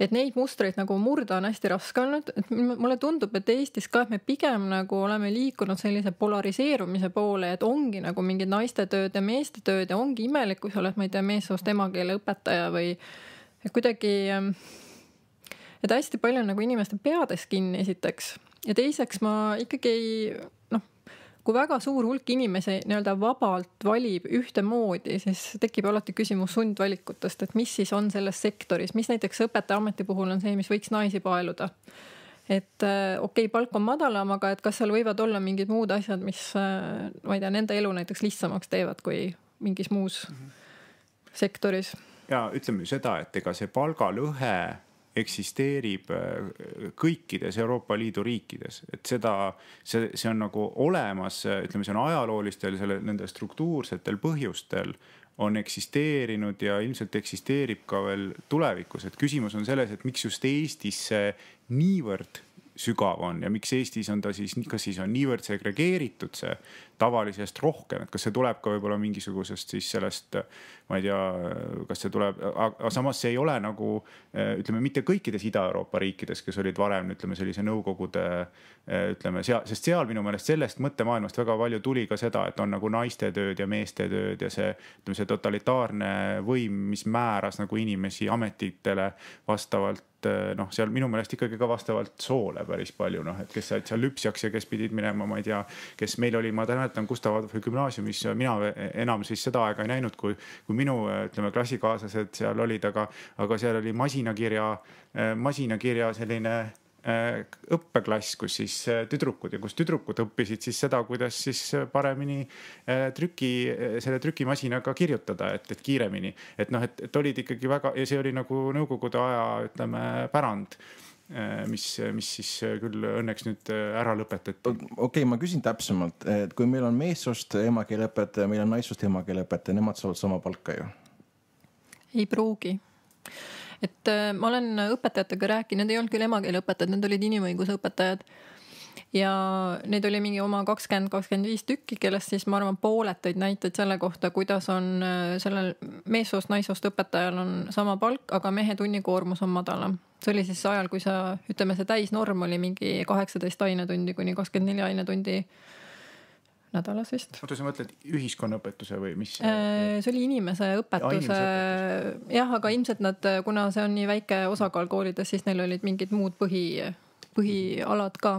[SPEAKER 2] et neid mustreid nagu murda on hästi raske olnud, et mulle tundub, et Eestis ka, et me pigem nagu oleme liikunud sellise polariseerumise poole, et ongi nagu mingid naiste tööd ja meeste tööd ja ongi imelik, kui sa oled, ma ei tea, meessoost emakeele õpetaja või kuidagi. Ähm, et hästi palju on nagu inimeste peades kinni, esiteks ja teiseks ma ikkagi ei kui väga suur hulk inimesi nii-öelda vabalt valib ühtemoodi, siis tekib alati küsimus sundvalikutest, et mis siis on selles sektoris, mis näiteks õpetajaameti puhul on see, mis võiks naisi paeluda et äh, okei okay,, palk on madalam, aga et kas seal võivad olla mingid muud asjad, mis äh, ma ei tea, nende elu näiteks lihtsamaks teevad kui mingis muus mm -hmm. sektoris.
[SPEAKER 1] ja ütleme seda, et ega see palgalõhe eksisteerib äh, kõikides Euroopa Liidu riikides, et seda, see, see on nagu olemas, ütleme, see on ajaloolistel, selle, nendel struktuursetel põhjustel on eksisteerinud ja ilmselt eksisteerib ka veel tulevikus, et küsimus on selles, et miks just Eestis see niivõrd sügav on ja miks Eestis on ta siis, kas siis on niivõrd segregeeritud see tavalisest rohkem, et kas see tuleb ka võib-olla mingisugusest siis sellest, ma ei tea, kas see tuleb, aga samas see ei ole nagu ütleme, mitte kõikides Ida-Euroopa riikides, kes olid varem ütleme sellise Nõukogude ütleme seal, sest seal minu meelest sellest mõttemaailmast väga palju tuli ka seda, et on nagu naiste tööd ja meeste tööd ja see, ütleme see totalitaarne võim, mis määras nagu inimesi ametitele vastavalt noh, seal minu meelest ikkagi ka vastavalt soole päris palju noh, et kes said seal lüpsjaks ja kes pidid minema, ma ei tea, kes meil oli, ma täna mäletan Gustav Adolfi gümnaasiumis, mina enam siis seda aega ei näinud, kui, kui minu ütleme, klassikaaslased seal olid, aga, aga seal oli masinakirja, masinakirja selline äh, õppeklass, kus siis äh, tüdrukud ja kus tüdrukud õppisid siis seda, kuidas siis paremini äh, trüki, selle trükimasinaga kirjutada, et, et kiiremini. et noh, et, et olid ikkagi väga ja see oli nagu nõukogude aja, ütleme, pärand Äh, mis, mis siis äh, küll õnneks nüüd äh, ära lõpetati. okei
[SPEAKER 3] okay,, ma küsin täpsemalt, et kui meil on meessoost emakeeleõpetaja, meil on naissoost emakeeleõpetaja, nemad saavad sama palka ju?
[SPEAKER 2] ei pruugi et ma olen õpetajatega rääkinud, need ei olnud küll emakeeleõpetajad, need olid inimõiguse õpetajad ja neid oli mingi oma kakskümmend, kakskümmend viis tükki, kellest siis ma arvan, pooled tõid näiteid selle kohta, kuidas on sellel meessoost, naissoost õpetajal on sama palk, aga mehe tunnikoormus on madalam see oli siis ajal, kui sa, ütleme, see täisnorm oli mingi kaheksateist ainetundi kuni kakskümmend neli ainetundi nädalas vist.
[SPEAKER 1] oota, sa mõtled ühiskonnaõpetuse või mis?
[SPEAKER 2] see äh, oli inimese õpetuse, jah, aga ilmselt nad, kuna see on nii väike osakaal koolides, siis neil olid mingid muud põhi põhialad ka.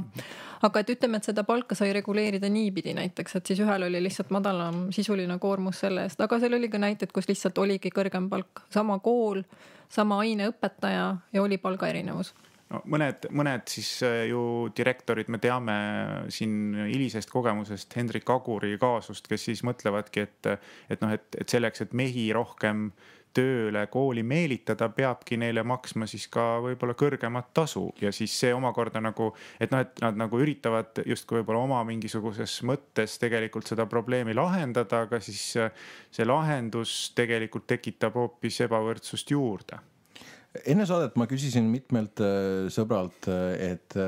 [SPEAKER 2] aga et ütleme, et seda palka sai reguleerida niipidi näiteks, et siis ühel oli lihtsalt madalam sisuline koormus selle eest, aga seal oli ka näiteid, kus lihtsalt oligi kõrgem palk, sama kool, sama aineõpetaja ja oli palgaerinevus
[SPEAKER 1] no mõned, mõned siis äh, ju direktorid, me teame siin hilisest kogemusest Hendrik Aguri kaasust, kes siis mõtlevadki, et, et noh, et, et selleks, et mehi rohkem tööle kooli meelitada, peabki neile maksma siis ka võib-olla kõrgemat tasu ja siis see omakorda nagu, et noh, et nad nagu üritavad justkui võib-olla oma mingisuguses mõttes tegelikult seda probleemi lahendada, aga siis äh, see lahendus tegelikult tekitab hoopis ebavõrdsust juurde.
[SPEAKER 3] enne saadet ma küsisin mitmelt äh, sõbralt, äh, et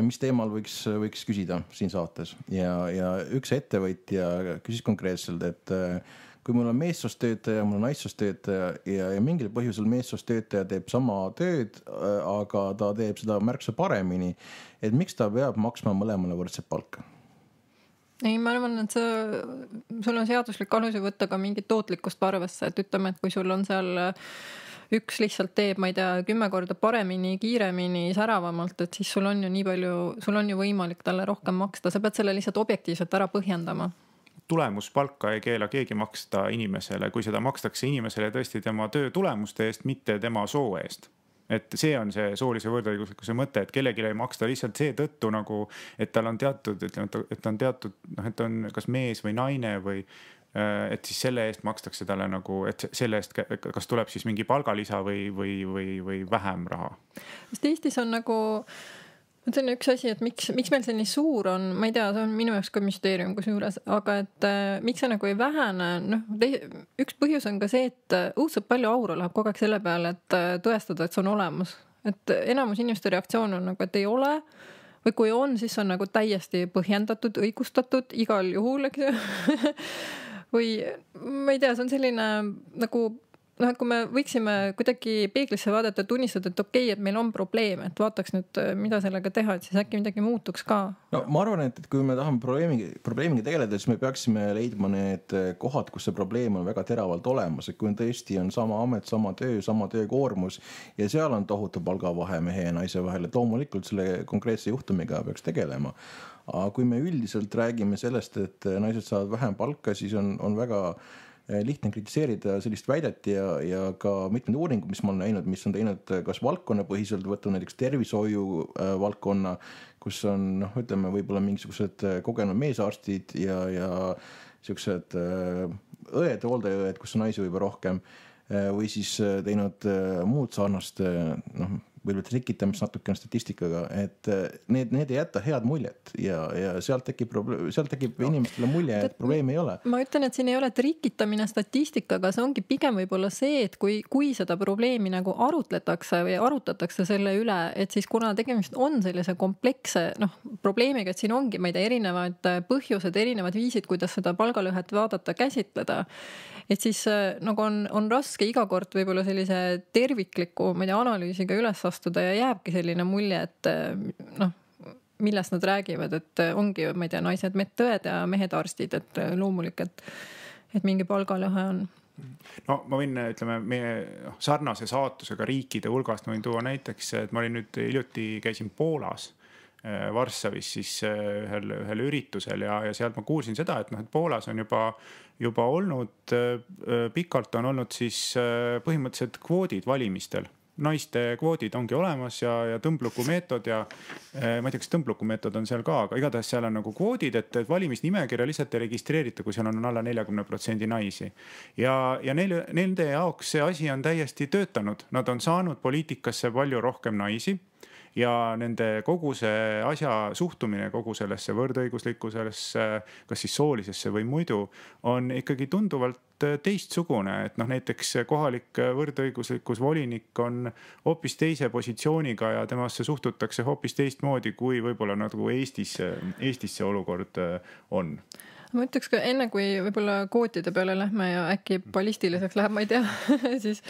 [SPEAKER 3] ja mis teemal võiks, võiks küsida siin saates ja, ja üks ettevõtja küsis konkreetselt, et kui mul on meessoost töötaja, mul on naissoost töötaja ja, ja mingil põhjusel meessoost töötaja teeb sama tööd, äh, aga ta teeb seda märksa paremini. et miks ta peab maksma mõlemale võrdset palka?
[SPEAKER 2] ei, ma arvan, et see, sul on seaduslik alus ju võtta ka mingit tootlikkust arvesse, et ütleme, et kui sul on seal äh, üks lihtsalt teeb, ma ei tea, kümme korda paremini, kiiremini, säravamalt, et siis sul on ju nii palju, sul on ju võimalik talle rohkem maksta, sa pead selle lihtsalt objektiivselt ära põhjendama
[SPEAKER 1] tulemuspalka ei keela keegi maksta inimesele, kui seda makstakse inimesele tõesti tema töö tulemuste eest, mitte tema soo eest et see on see soolise võrdõiguslikkuse mõte, et kellelegi ei maksta lihtsalt seetõttu nagu, et tal on teatud, ütleme, et ta on teatud noh, et ta on kas mees või naine või. Äh, et siis selle eest makstakse talle nagu, et selle eest, kas tuleb siis mingi palgalisa või, või, või, või vähem raha.
[SPEAKER 2] sest Eestis on nagu see on üks asi, et miks, miks meil see nii suur on, ma ei tea, see on minu jaoks ka müsteerium kusjuures, aga et äh, miks see nagu ei vähene, noh, üks põhjus on ka see, et äh, õudselt palju auru läheb kogu aeg selle peale, et äh, tõestada, et see on olemas. et enamus inimeste reaktsioon on nagu, et ei ole või kui on, siis on nagu täiesti põhjendatud, õigustatud igal juhul, eks ju või ma ei tea, see on selline nagu noh, et kui me võiksime kuidagi peeglisse vaadata, tunnistada, et okei okay,, et meil on probleem, et vaataks nüüd, äh, mida sellega teha, et siis äkki midagi muutuks ka.
[SPEAKER 3] no ma arvan, et, et kui me tahame probleemi, probleemiga tegeleda, siis me peaksime leidma need äh, kohad, kus see probleem on väga teravalt olemas, et kui on tõesti on sama amet, sama töö, sama töökoormus ja seal on tohutu palgavahe mehe ja naise vahel, et loomulikult selle konkreetse juhtumiga peaks tegelema aga kui me üldiselt räägime sellest, et naised saavad vähem palka, siis on, on väga Eh, lihtne kritiseerida sellist väidet ja, ja ka mitmed uuringud, mis ma olen näinud, mis on teinud eh, kas valdkonnapõhiselt, võtame näiteks tervishoiu äh, valdkonna, kus on noh, ütleme võib-olla mingisugused kogenud meesarstid ja, ja siuksed äh, õed, hooldeõed, kus on naisi võib-olla rohkem või siis teinud muud sarnast noh võib-olla noh, trikitamist natukene statistikaga, et äh, need, need ei jäta head muljet ja, ja sealt tekib probleem, sealt tekib no. inimestele mulje, et probleemi ei ole.
[SPEAKER 2] ma ütlen, et siin ei ole trikitamine statistikaga, see ongi pigem võib-olla see, et kui, kui seda probleemi nagu arutletakse või arutatakse selle üle, et siis kuna tegemist on sellise kompleksse noh, probleemiga, et siin ongi, ma ei tea, erinevad põhjused, erinevad viisid, kuidas seda palgalõhet vaadata, käsitleda et siis äh, nagu on, on raske iga kord võib-olla sellise tervikliku, ma ei tea, analüüsiga üles astuda ja jääbki selline mulje, et äh, noh millest nad räägivad, et äh, ongi, ma ei tea, naised medõed ja mehed arstid, et loomulik, et, et mingi palgalõhe on
[SPEAKER 1] no ma võin, ütleme meie noh, sarnase saatusega riikide hulgast, ma võin tuua näiteks, et ma olin nüüd hiljuti käisin Poolas Äh, Varssavis siis äh, ühel, ühel üritusel ja, ja sealt ma kuulsin seda, et noh, et Poolas on juba, juba olnud, äh, pikalt on olnud siis põhimõtteliselt kvoodid valimistel naiste kvoodid ongi olemas ja, ja tõmbluku meetod ja ma ei tea, kas tõmbluku meetod on seal ka, aga igatahes seal on nagu kvoodid, et, et valimisnimekirja lihtsalt ei registreerita, kui seal on alla neljakümne protsendi naisi. ja, ja neil, nende jaoks see asi on täiesti töötanud, nad on saanud poliitikasse palju rohkem naisi ja nende kogu see asja suhtumine kogu sellesse võrdõiguslikkusesse, kas siis soolisesse või muidu, on ikkagi tunduvalt äh, teistsugune, et noh, näiteks kohalik äh, võrdõiguslikkusvolinik on hoopis teise positsiooniga ja temasse suhtutakse hoopis teistmoodi, kui võib-olla nagu Eestis, äh, Eestis see olukord on
[SPEAKER 2] ma ütleks ka enne, kui võib-olla kvootide peale lähme ja äkki ballistiliseks läheb, ma ei tea siis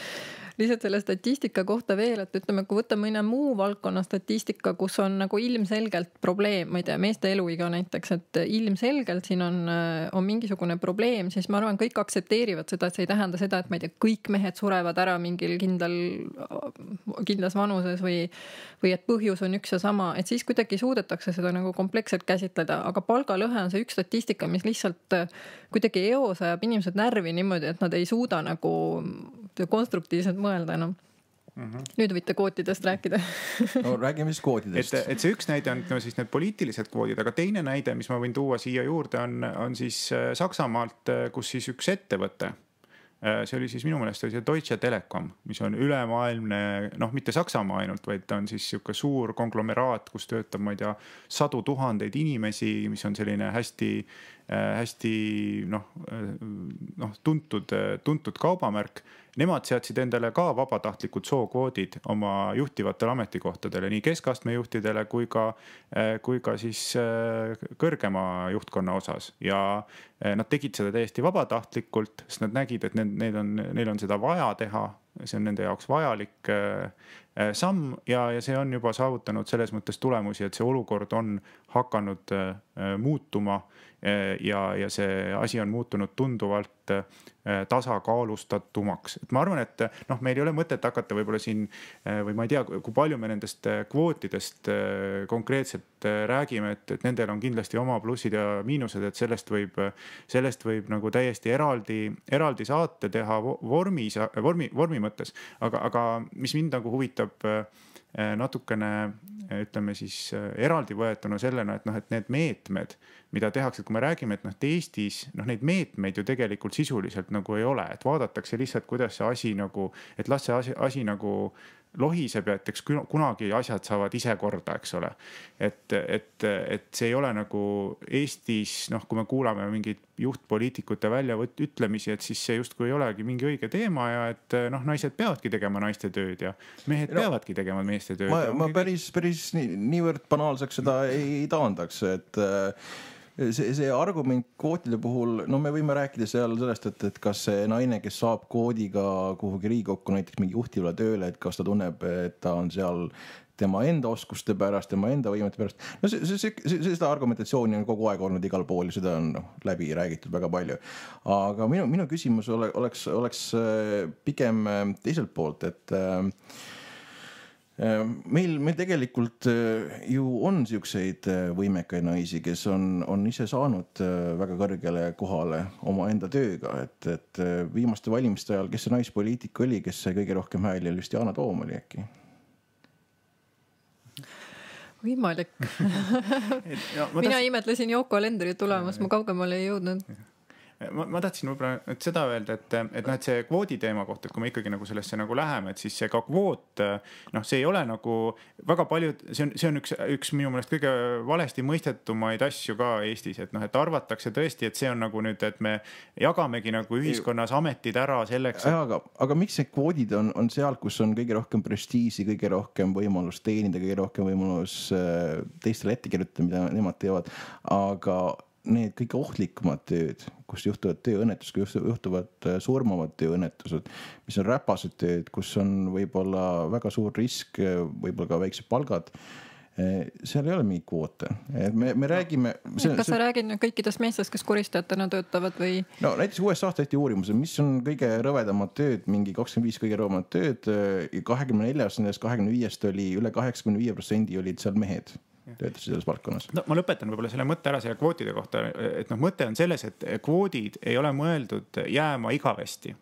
[SPEAKER 2] lihtsalt selle statistika kohta veel, et ütleme, kui võtta mõne muu valdkonna statistika, kus on nagu ilmselgelt probleem, ma ei tea, meeste eluiga näiteks, et ilmselgelt siin on, on mingisugune probleem, siis ma arvan, kõik aktsepteerivad seda, et see ei tähenda seda, et ma ei tea, kõik mehed surevad ära mingil kindlal, kindlas vanuses või, või et põhjus on üks ja sama, et siis kuidagi suudetakse seda nagu kompleksselt käsitleda, aga palgalõhe on see üks statistika, mis lihtsalt kuidagi eos ajab inimesed närvi niimoodi, et nad ei suuda nagu konstruktiivselt mõelda enam Mm -hmm. nüüd võite kvootidest rääkida no
[SPEAKER 1] räägime siis kvootidest. et, et see üks näide on no, siis need poliitilised kvoodid, aga teine näide, mis ma võin tuua siia juurde, on, on siis äh, Saksamaalt, äh, kus siis üks ettevõte äh, see oli siis minu meelest oli see Deutsche Telekom, mis on ülemaailmne, noh, mitte Saksamaa ainult, vaid ta on siis sihuke suur konglomeraat, kus töötab, ma ei tea, sadu tuhandeid inimesi, mis on selline hästi Äh, hästi noh, äh, noh tuntud, äh, tuntud kaubamärk. Nemad seadsid endale ka vabatahtlikud sookvoodid oma juhtivatele ametikohtadele, nii keskastme juhtidele kui ka, kui ka siis kõrgema juhtkonna osas ja nad tegid seda täiesti vabatahtlikult, sest nad nägid, et need, need on, neil on seda vaja teha see on nende jaoks vajalik samm ja, ja see on juba saavutanud selles mõttes tulemusi, et see olukord on hakanud muutuma ja, ja see asi on muutunud tunduvalt ennast äh, tasakaalustatumaks, et ma arvan, et äh, noh, meil ei ole mõtet hakata võib-olla siin äh, või ma ei tea, kui palju me nendest kvootidest konkreetselt räägime, et, et nendel on kindlasti oma plussid ja miinused, et sellest võib, sellest võib nagu täiesti eraldi, eraldi saate teha vormis, vormi, vormi mõttes. aga, aga mis mind nagu huvitab natukene ütleme siis eraldivõetuna sellena, et noh, et need meetmed, mida tehakse, et kui me räägime, et noh, et Eestis noh, neid meetmeid ju tegelikult sisuliselt nagu ei ole, et vaadatakse lihtsalt, kuidas see asi nagu, et las see asi, asi nagu lohiseb ja et eks kunagi asjad saavad ise korda, eks ole. et, et, et see ei ole nagu Eestis noh, kui me kuulame mingeid juhtpoliitikute väljaütlemisi, et siis see justkui ei olegi mingi õige teema ja et noh, naised peavadki tegema naiste tööd ja mehed no, peavadki tegema meeste tööd. ma, ma
[SPEAKER 3] mingi... päris, päris nii, niivõrd banaalseks seda ei taandaks, et äh, see, see argument kvootide puhul, no me võime rääkida seal sellest, et, et kas see naine, kes saab kvoodiga kuhugi riigikokku näiteks mingi juhtivale tööle, et kas ta tunneb, et ta on seal tema enda oskuste pärast, tema enda võimete pärast. no see, see, see, see, see, seda argumentatsiooni on kogu aeg olnud igal pool ja seda on noh läbi räägitud väga palju. aga minu, minu küsimus ole, oleks, oleks äh, pigem äh, teiselt poolt, et äh, Äh, meil, meil tegelikult äh, ju on siukseid äh, võimekaid naisi, kes on, on ise saanud väga kõrgele kohale omaenda tööga, et, et viimaste valimiste ajal, kes see naispoliitik oli, kes sai kõige rohkem hääli, oli vist Yana Toom oli äkki?
[SPEAKER 2] võimalik
[SPEAKER 1] mina
[SPEAKER 2] imetlesin Yoko Alenderit tulemas, ma kaugemale ei jõudnud
[SPEAKER 1] ma, ma tahtsin võib-olla seda öelda, et, et noh, et see kvoodi teema kohta, et kui me ikkagi nagu sellesse nagu läheme, et siis see ka kvoot, noh, see ei ole nagu väga paljud, see on, see on üks, üks minu meelest kõige valesti mõistetumaid asju ka Eestis, et noh, et arvatakse tõesti, et see on nagu nüüd, et me jagamegi nagu ühiskonnas ametid ära selleks et.... aga,
[SPEAKER 3] aga miks need kvoodid on, on seal, kus on kõige rohkem prestiiži, kõige rohkem võimalust teenida, kõige rohkem võimalus äh, teistele ette kirjutada, mida nemad teevad, aga need kõige ohtlikumad tööd, kus juhtuvad tööõnnetused, kus juhtuvad äh, surmavad tööõnnetused, mis on räpased tööd, kus on võib-olla väga suur risk, äh, võib-olla ka väiksed palgad äh, seal ei ole mingeid kvoote, et me, me räägime. kas sa
[SPEAKER 2] räägid nüüd kõikidest meestest, kes koristajatena töötavad või?
[SPEAKER 3] no näiteks USA-s tehti uurimus, mis on kõige rõvedamad tööd, mingi kakskümmend viis kõige rõvedamat tööd. kahekümne neljast nendest kahekümne viiest oli üle kaheksakümne viie protsendi olid seal mehed töötasid selles valdkonnas.
[SPEAKER 1] no ma lõpetan võib-olla selle mõtte ära selle kvootide kohta, et noh, mõte on selles, et kvoodid ei ole mõeldud jääma igavesti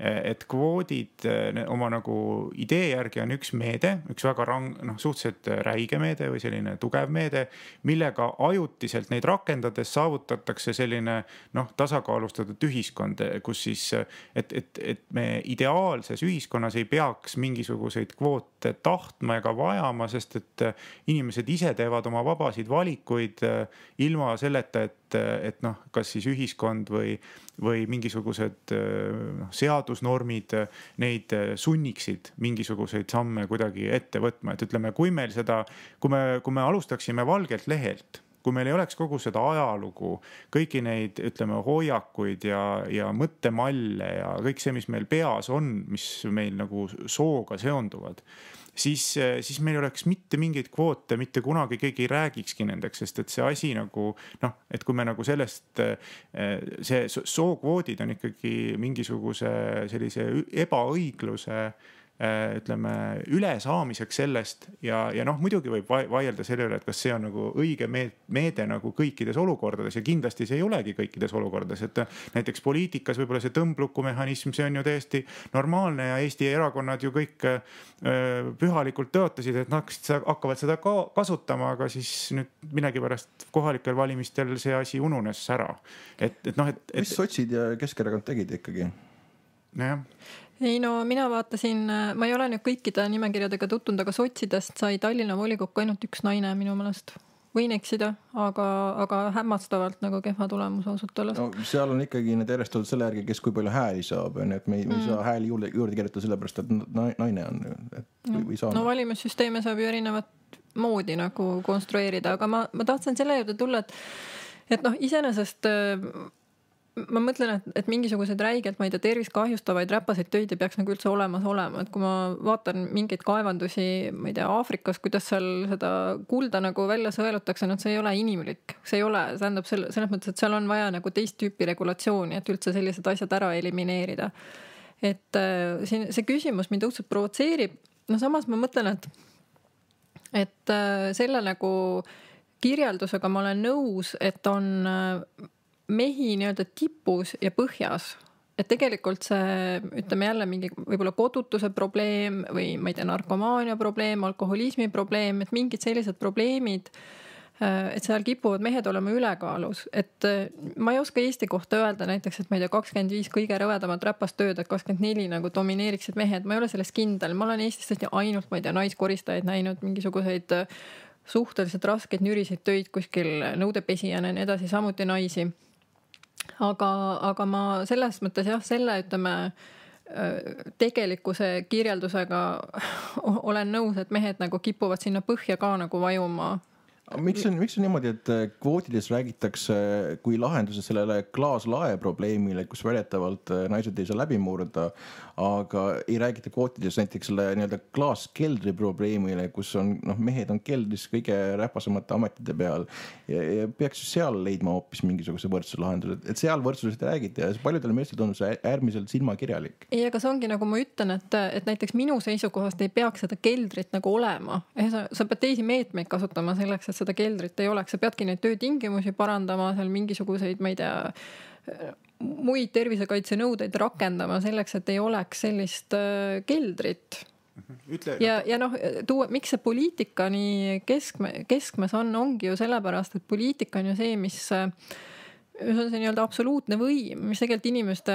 [SPEAKER 1] et kvoodid eh, oma nagu idee järgi on üks meede, üks väga rang-, noh, suhteliselt eh, räige meede või selline tugev meede, millega ajutiselt neid rakendades saavutatakse selline noh, tasakaalustatud ühiskond, eh, kus siis, et, et, et me ideaalses ühiskonnas ei peaks mingisuguseid kvoote tahtma ega vajama, sest et inimesed ise teevad oma vabasid valikuid ilma selleta, et et, et noh, kas siis ühiskond või, või mingisugused noh, seadusnormid neid sunniksid mingisuguseid samme kuidagi ette võtma, et ütleme, kui meil seda, kui me, kui me alustaksime valgelt lehelt kui meil ei oleks kogu seda ajalugu, kõiki neid, ütleme, hoiakuid ja, ja mõttemalle ja kõik see, mis meil peas on, mis meil nagu sooga seonduvad siis, eh, siis meil ei oleks mitte mingeid kvoote, mitte kunagi keegi ei räägikski nendeks, sest et see asi nagu noh, et kui me nagu sellest, eh, eh, see sookvoodid on ikkagi mingisuguse sellise ebaõigluse Äh, ütleme ülesaamiseks sellest ja, ja noh, muidugi võib vaielda selle üle, et kas see on nagu õige meede nagu kõikides olukordades ja kindlasti see ei olegi kõikides olukordades, et näiteks poliitikas võib-olla see tõmblukumehhanism, see on ju täiesti normaalne ja Eesti erakonnad ju kõik öö, äh, pühalikult tõotasid, et nad hakkavad seda ka kasutama, aga siis nüüd millegipärast kohalikel valimistel see asi ununes ära. et, et noh, et, et. mis sotsid ja Keskerakond tegid ikkagi? nojah
[SPEAKER 2] ei no mina vaatasin, äh, ma ei ole nüüd kõikide nimekirjadega tutvunud, aga sotsidest sai Tallinna volikokku ainult üks naine minu meelest võin eksida, aga, aga hämmastavalt nagu kehva tulemus ausalt öeldes. no
[SPEAKER 3] seal on ikkagi need järjestatud selle järgi, kes kui palju hääli saab, onju, et me ei, me ei mm. saa hääli juurde, juurde kirjutada sellepärast, et naine on, et või, või saame. no
[SPEAKER 2] valimissüsteeme saab ju erinevat moodi nagu konstrueerida, aga ma, ma tahtsin selle juurde tulla, et, et noh, iseenesest äh, ma mõtlen, et, et mingisuguseid räigelt, ma ei tea, tervist kahjustavaid räpaseid töid ei peaks nagu üldse olemas olema, et kui ma vaatan mingeid kaevandusi, ma ei tea, Aafrikas, kuidas seal seda kulda nagu välja sõelutakse, no see ei ole inimlik. see ei ole, tähendab selle, selles mõttes, et seal on vaja nagu teist tüüpi regulatsiooni, et üldse sellised asjad ära elimineerida. et äh, siin see küsimus mind õudselt provotseerib, no samas ma mõtlen, et, et äh, selle nagu kirjeldusega ma olen nõus, et on äh, mehi nii-öelda tipus ja põhjas et tegelikult see, ütleme jälle mingi võib-olla kodutuse probleem või ma ei tea, narkomaania probleem, alkoholismi probleem, et mingid sellised probleemid. Äh, et seal kipuvad mehed olema ülekaalus, et äh, ma ei oska Eesti kohta öelda näiteks, et ma ei tea, kakskümmend viis kõige rõvedamat räpastööd, et kakskümmend neli nagu domineeriksid mehed, ma ei ole selles kindel, ma olen Eestis tõesti ainult, ma ei tea, naiskoristajaid näinud, mingisuguseid äh, suhteliselt raskeid nüriseid töid kuskil nõudepesijana ja nii edasi, samuti naisi aga, aga ma selles mõttes jah, selle ütleme äh, tegelikkuse kirjeldusega olen nõus, et mehed nagu kipuvad sinna põhja ka nagu vajuma
[SPEAKER 3] miks on, miks on niimoodi, et äh, kvoodides räägitakse äh, kui lahenduse sellele klaaslae probleemile, kus väidetavalt naised ei saa läbi murda, aga ei räägita kvootidest näiteks selle nii-öelda klaaskeldri probleemile, kus on noh, mehed on keldris kõige räpasemate ametite peal. ja peaks ju seal leidma hoopis mingisuguse võrdsuse lahenduse, et seal võrdsusest ei räägita ja paljudele meestele tundub see äärmiselt silmakirjalik.
[SPEAKER 2] ei, aga see ongi nagu ma ütlen, et, et näiteks minu seisukohast ei peaks seda keldrit nagu olema. sa, sa pead teisi meetmeid kasutama selleks, et seda keldrit ei oleks, sa peadki neid töötingimusi parandama seal mingisuguseid, ma ei tea muid tervisekaitsenõudeid rakendama selleks, et ei oleks sellist äh, keldrit mhm. ütle. ja, noh. ja noh, tuua, miks see poliitika nii keskme, keskmes on, ongi ju sellepärast, et poliitika on ju see, mis äh, see on see nii-öelda absoluutne võim, mis tegelikult inimeste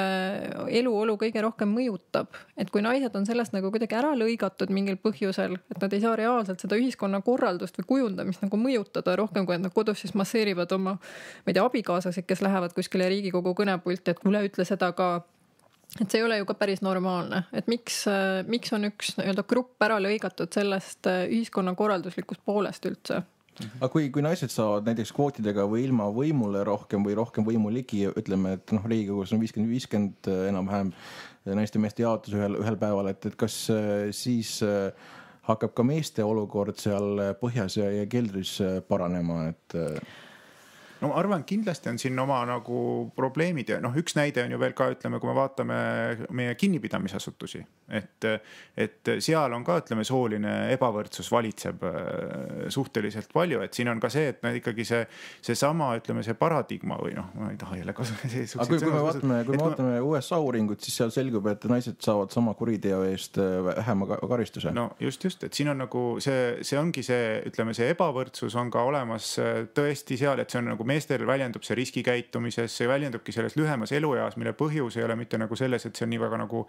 [SPEAKER 2] eluolu kõige rohkem mõjutab. et kui naised on sellest nagu kuidagi ära lõigatud mingil põhjusel, et nad ei saa reaalselt seda ühiskonnakorraldust või kujundamist nagu mõjutada rohkem, kui et nad nagu kodus siis masseerivad oma, ma ei tea, abikaasasid, kes lähevad kuskile Riigikogu kõnepulti, et kuule, ütle seda ka et see ei ole ju ka päris normaalne, et miks, miks on üks nii-öelda grupp ära lõigatud sellest ühiskonnakorralduslikust poolest üldse
[SPEAKER 3] aga kui, kui naised saavad näiteks kvootidega või ilma võimule rohkem või rohkem võimu ligi, ütleme, et noh, Riigikogus on viiskümmend, viiskümmend eh, enam-vähem eh, naiste-meeste jaotus ühel, ühel päeval, et, et kas eh, siis hakkab ka meeste olukord seal põhjas ja, ja keldris
[SPEAKER 1] paranema, et no ma arvan, kindlasti on siin oma nagu probleemid ja noh, üks näide on ju veel ka, ütleme, kui me vaatame meie kinnipidamisasutusi, et, et seal on ka, ütleme, sooline ebavõrdsus valitseb äh, suhteliselt palju, et siin on ka see, et nad noh, ikkagi see, seesama, ütleme, see paradigma või noh, ma ei taha jälle kasutada. aga kui, kui me vaatame,
[SPEAKER 3] kui me vaatame ma... USA uuringut, siis seal selgub, et naised saavad sama kuriteo eest äh, vähema karistuse.
[SPEAKER 1] no just, just, et siin on nagu see, see ongi see, ütleme, see ebavõrdsus on ka olemas äh, tõesti seal, et see on nagu meestel väljendub see riskikäitumises, see väljendubki selles lühemas elueas, mille põhjus ei ole mitte nagu selles, et see on nii väga nagu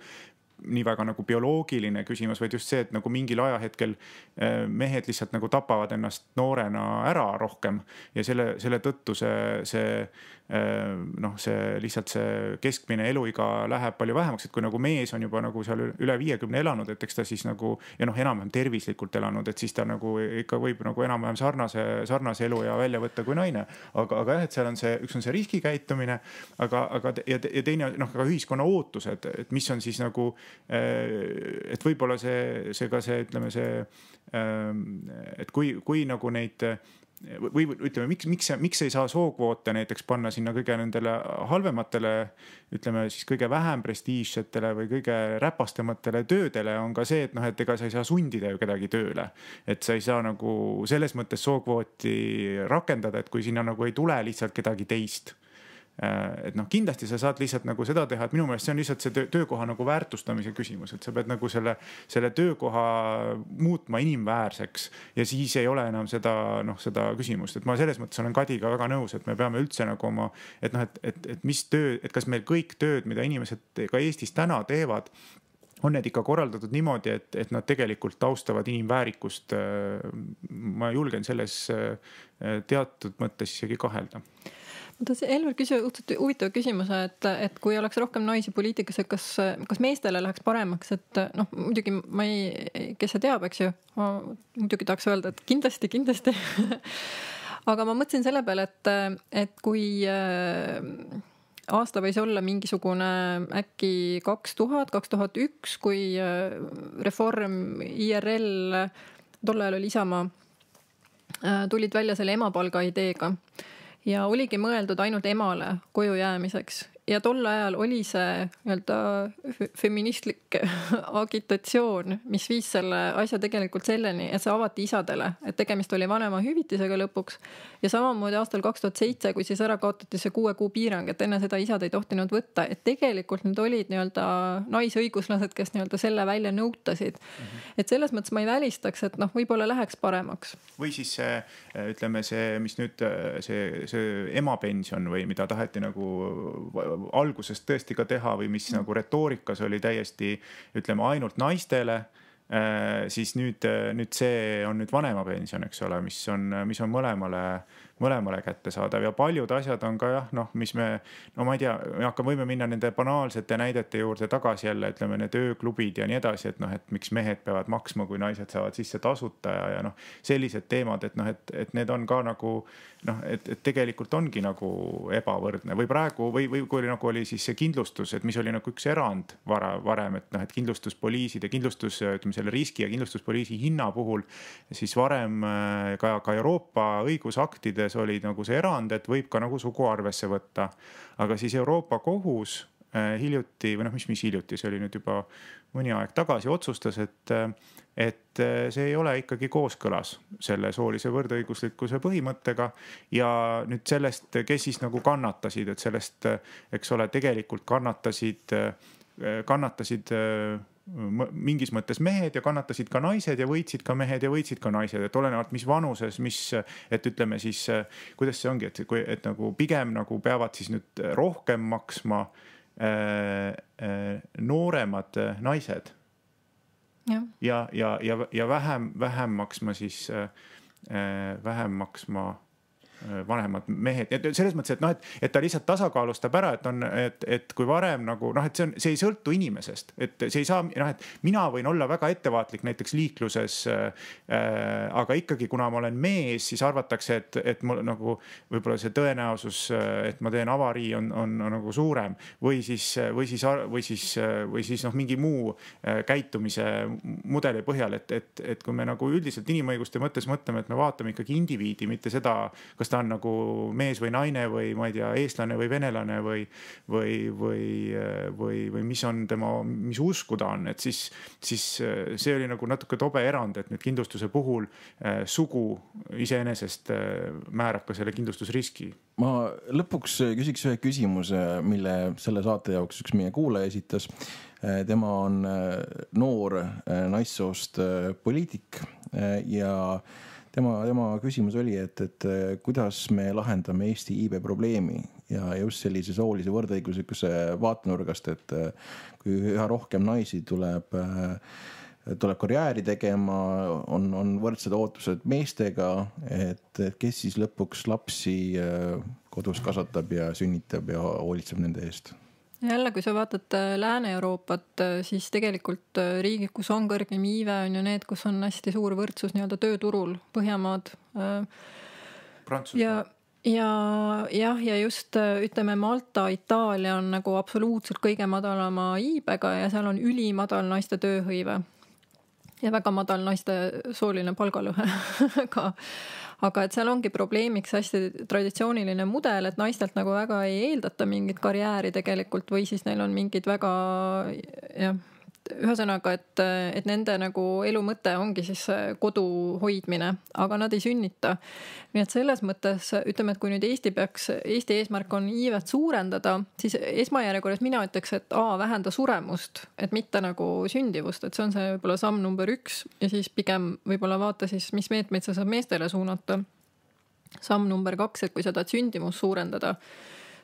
[SPEAKER 1] nii väga nagu bioloogiline küsimus, vaid just see, et nagu mingil ajahetkel äh, mehed lihtsalt nagu tapavad ennast noorena ära rohkem ja selle, selle tõttu see, see äh, noh, see lihtsalt see keskmine eluiga läheb palju vähemaks, et kui nagu mees on juba nagu seal üle viiekümne elanud, et eks ta siis nagu ja noh, enam-vähem tervislikult elanud, et siis ta nagu ikka võib nagu enam-vähem sarnase, sarnase eluea välja võtta kui naine. aga, aga jah, et seal on see, üks on see riskikäitumine, aga, aga ja, ja teine noh, ka ühiskonna ootused, et mis on siis nagu Äh, et võib-olla see, see ka see, ütleme see, ähm, et kui, kui nagu neid või ütleme, miks, miks, miks ei saa sookvoote näiteks panna sinna kõige nendele halvematele, ütleme siis kõige vähem prestiižsetele või kõige räpastematele töödele on ka see, et noh, et ega sa ei saa sundida ju kedagi tööle. et sa ei saa nagu selles mõttes sookvooti rakendada, et kui sinna nagu ei tule lihtsalt kedagi teist Äh, et noh, kindlasti sa saad lihtsalt nagu seda teha, et minu meelest see on lihtsalt see töö, töökoha nagu väärtustamise küsimus, et sa pead nagu selle, selle töökoha muutma inimväärseks. ja siis ei ole enam seda noh, seda küsimust, et ma selles mõttes olen Kadiga väga nõus, et me peame üldse nagu oma, et noh, et, et, et mis töö, et kas meil kõik tööd, mida inimesed ka Eestis täna teevad on need ikka korraldatud niimoodi, et, et nad tegelikult austavad inimväärikust. Äh, ma julgen selles äh, teatud mõttes isegi kahelda
[SPEAKER 2] tahtsin Elver küsida õudselt huvitava küsimuse, et, et kui oleks rohkem naisi poliitikas, et kas, kas meestele läheks paremaks, et noh, muidugi ma ei, kes see teab, eks ju, ma muidugi tahaks öelda, et kindlasti, kindlasti aga ma mõtlesin selle peale, et, et kui äh, aasta võis olla mingisugune äkki kaks tuhat, kaks tuhat üks, kui äh, reform IRL, tol ajal oli Isamaa äh,, tulid välja selle emapalga ideega äh, ja oligi mõeldud ainult emale koju jäämiseks, ja tol ajal oli see nii-öelda feministlik agitatsioon, mis viis selle asja tegelikult selleni, et see avati isadele, et tegemist oli vanemahüvitisega lõpuks. ja samamoodi aastal kaks tuhat seitse, kui siis ära kaotati see kuue kuu piirang, et enne seda isad ei tohtinud võtta, et tegelikult need olid nii-öelda naisõiguslased, kes nii-öelda selle välja nõutasid mm. -hmm. et selles mõttes ma ei välistaks, et noh, võib-olla läheks paremaks.
[SPEAKER 1] või siis see, ütleme see, mis nüüd see, see emapension või mida taheti nagu alguses tõesti ka teha või mis mm. nagu retoorikas oli täiesti ütleme ainult naistele äh, siis nüüd, äh, nüüd see on nüüd vanemapension, eks ole, mis on, mis on mõlemale mõlemale kättesaadav ja paljud asjad on ka jah, noh, mis me, no ma ei tea, hakkame, võime minna nende banaalsete näidete juurde tagasi jälle, ütleme need ööklubid ja nii edasi, et noh, et miks mehed peavad maksma, kui naised saavad sisse tasuta ja, ja noh, sellised teemad, et noh, et, et need on ka nagu noh, et, et tegelikult ongi nagu ebavõrdne või praegu või, või kui oli nagu oli siis see kindlustus, et mis oli nagu üks erand vara, varem, et noh, et kindlustuspoliiside kindlustus, ütleme selle riski ja kindlustuspoliisi hinna puhul siis varem ka, ka Euroopa õigusaktides riikides oli nagu see erand, et võib ka nagu sugu arvesse võtta. aga siis Euroopa Kohus äh, hiljuti või noh, mis, mis hiljuti, see oli nüüd juba mõni aeg tagasi, otsustas, et, äh, et äh, see ei ole ikkagi kooskõlas selle soolise võrdõiguslikkuse põhimõttega. ja nüüd sellest, kes siis nagu kannatasid, et sellest, eks ole, tegelikult kannatasid, kannatasid mingis mõttes mehed ja kannatasid ka naised ja võitsid ka mehed ja võitsid ka naised, et olenevalt, mis vanuses, mis, et ütleme siis, kuidas see ongi, et kui, et nagu pigem nagu peavad siis nüüd rohkem maksma äh, äh, nooremad äh, naised. ja, ja, ja, ja, ja vähem, vähem maksma siis äh,, äh vähem maksma Äh, vanemad mehed, et selles mõttes, et noh, et, et ta lihtsalt tasakaalustab ära, et on, et, et kui varem nagu noh, et see on, see ei sõltu inimesest, et see ei saa noh, et mina võin olla väga ettevaatlik näiteks liikluses äh,. aga ikkagi, kuna ma olen mees, siis arvatakse, et, et mul nagu võib-olla see tõenäosus, et ma teen avarii, on, on, on nagu suurem või siis, või siis, või siis, või siis noh, mingi muu äh, käitumise mudeli põhjal, et, et, et kui me nagu üldiselt inimõiguste mõttes mõtleme, et me vaatame ikkagi indiviidi, mitte seda, kas kas ta on nagu mees või naine või ma ei tea, eestlane või venelane või, või, või, või, või mis on tema, mis usku ta on, et siis, siis eh, see oli nagu natuke tobe erand, et nüüd kindlustuse puhul äh, sugu iseenesest äh, määrab ka selle kindlustusriski.
[SPEAKER 3] ma lõpuks küsiks ühe küsimuse, mille selle saate jaoks üks meie kuulaja esitas tema on noor naissoost poliitik ja äh, tema, tema küsimus oli, et, et äh, kuidas me lahendame Eesti iibe probleemi ja just sellise soolise võrdõiguslikkuse vaatenurgast, et äh, kui üha rohkem naisi tuleb äh, tuleb karjääri tegema, on, on võrdsed ootused meestega, et kes siis lõpuks lapsi kodus kasvatab ja sünnitab ja hoolitseb nende eest
[SPEAKER 2] jälle, kui sa vaatad äh, Lääne-Euroopat, äh, siis tegelikult äh, riigid, kus on kõrgem iive, on ju need, kus on hästi suur võrdsus nii-öelda tööturul, Põhjamaad. Prantsusmaa ja jah, ja just ütleme, Malta, Itaalia on nagu absoluutselt kõige madalama iibega ja seal on ülimadal naiste tööhõive ja väga madal naiste sooline palgalõhe ka aga et seal ongi probleemiks hästi traditsiooniline mudel, et naistelt nagu väga ei eeldata mingit karjääri tegelikult või siis neil on mingid väga jah ühesõnaga, et, et nende nagu elu mõte ongi siis kodu hoidmine, aga nad ei sünnita. nii et selles mõttes ütleme, et kui nüüd Eesti peaks, Eesti eesmärk on iivet suurendada, siis esmajärjekorras mina ütleks, et A vähenda suremust, et mitte nagu sündivust, et see on see võib-olla samm number üks ja siis pigem võib-olla vaata siis, mis meetmeid sa saad meestele suunata. samm number kaks, et kui sa tahad sündimust suurendada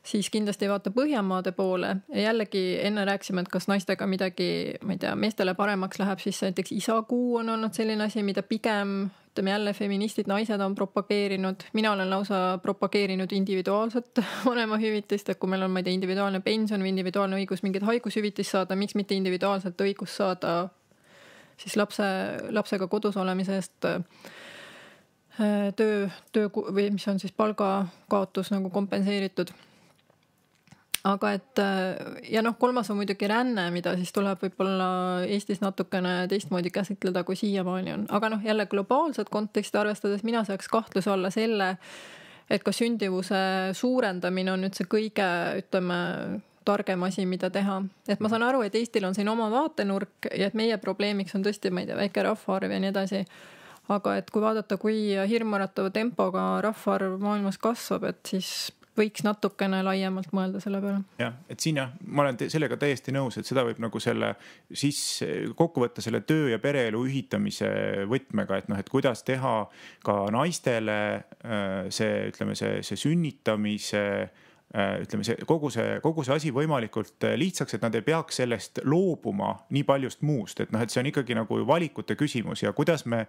[SPEAKER 2] siis kindlasti vaata Põhjamaade poole ja jällegi enne rääkisime, et kas naistega midagi, ma ei tea, meestele paremaks läheb, siis näiteks isakuu on olnud selline asi, mida pigem ütleme jälle feministid, naised on propageerinud, mina olen lausa propageerinud individuaalset vanemahüvitist, et kui meil on, ma ei tea, individuaalne pension või individuaalne õigus mingit haigushüvitist saada, miks mitte individuaalselt õigus saada siis lapse, lapsega kodus olemise eest äh, töö, töö või mis on siis palgakaotus nagu kompenseeritud aga et äh, ja noh, kolmas on muidugi ränne, mida siis tuleb võib-olla Eestis natukene teistmoodi käsitleda, kui siiamaani on, aga noh, jälle globaalset konteksti arvestades mina seaks kahtluse alla selle, et kas sündivuse suurendamine on nüüd see kõige, ütleme, targem asi, mida teha. et ma saan aru, et Eestil on siin oma vaatenurk ja et meie probleemiks on tõesti, ma ei tea, väike rahvaarv ja nii edasi aga et kui vaadata, kui hirmuäratava tempoga rahvaarv maailmas kasvab, et siis võiks natukene laiemalt mõelda selle peale.
[SPEAKER 1] jah, et siin jah, ma olen sellega täiesti nõus, et seda võib nagu selle sisse kokku võtta selle töö ja pereelu ühitamise võtmega, et noh, et kuidas teha ka naistele äh, see, ütleme see, see sünnitamise Äh, ütleme, see kogu see, kogu see asi võimalikult äh, lihtsaks, et nad ei peaks sellest loobuma nii paljust muust, et noh, et see on ikkagi nagu valikute küsimus ja kuidas me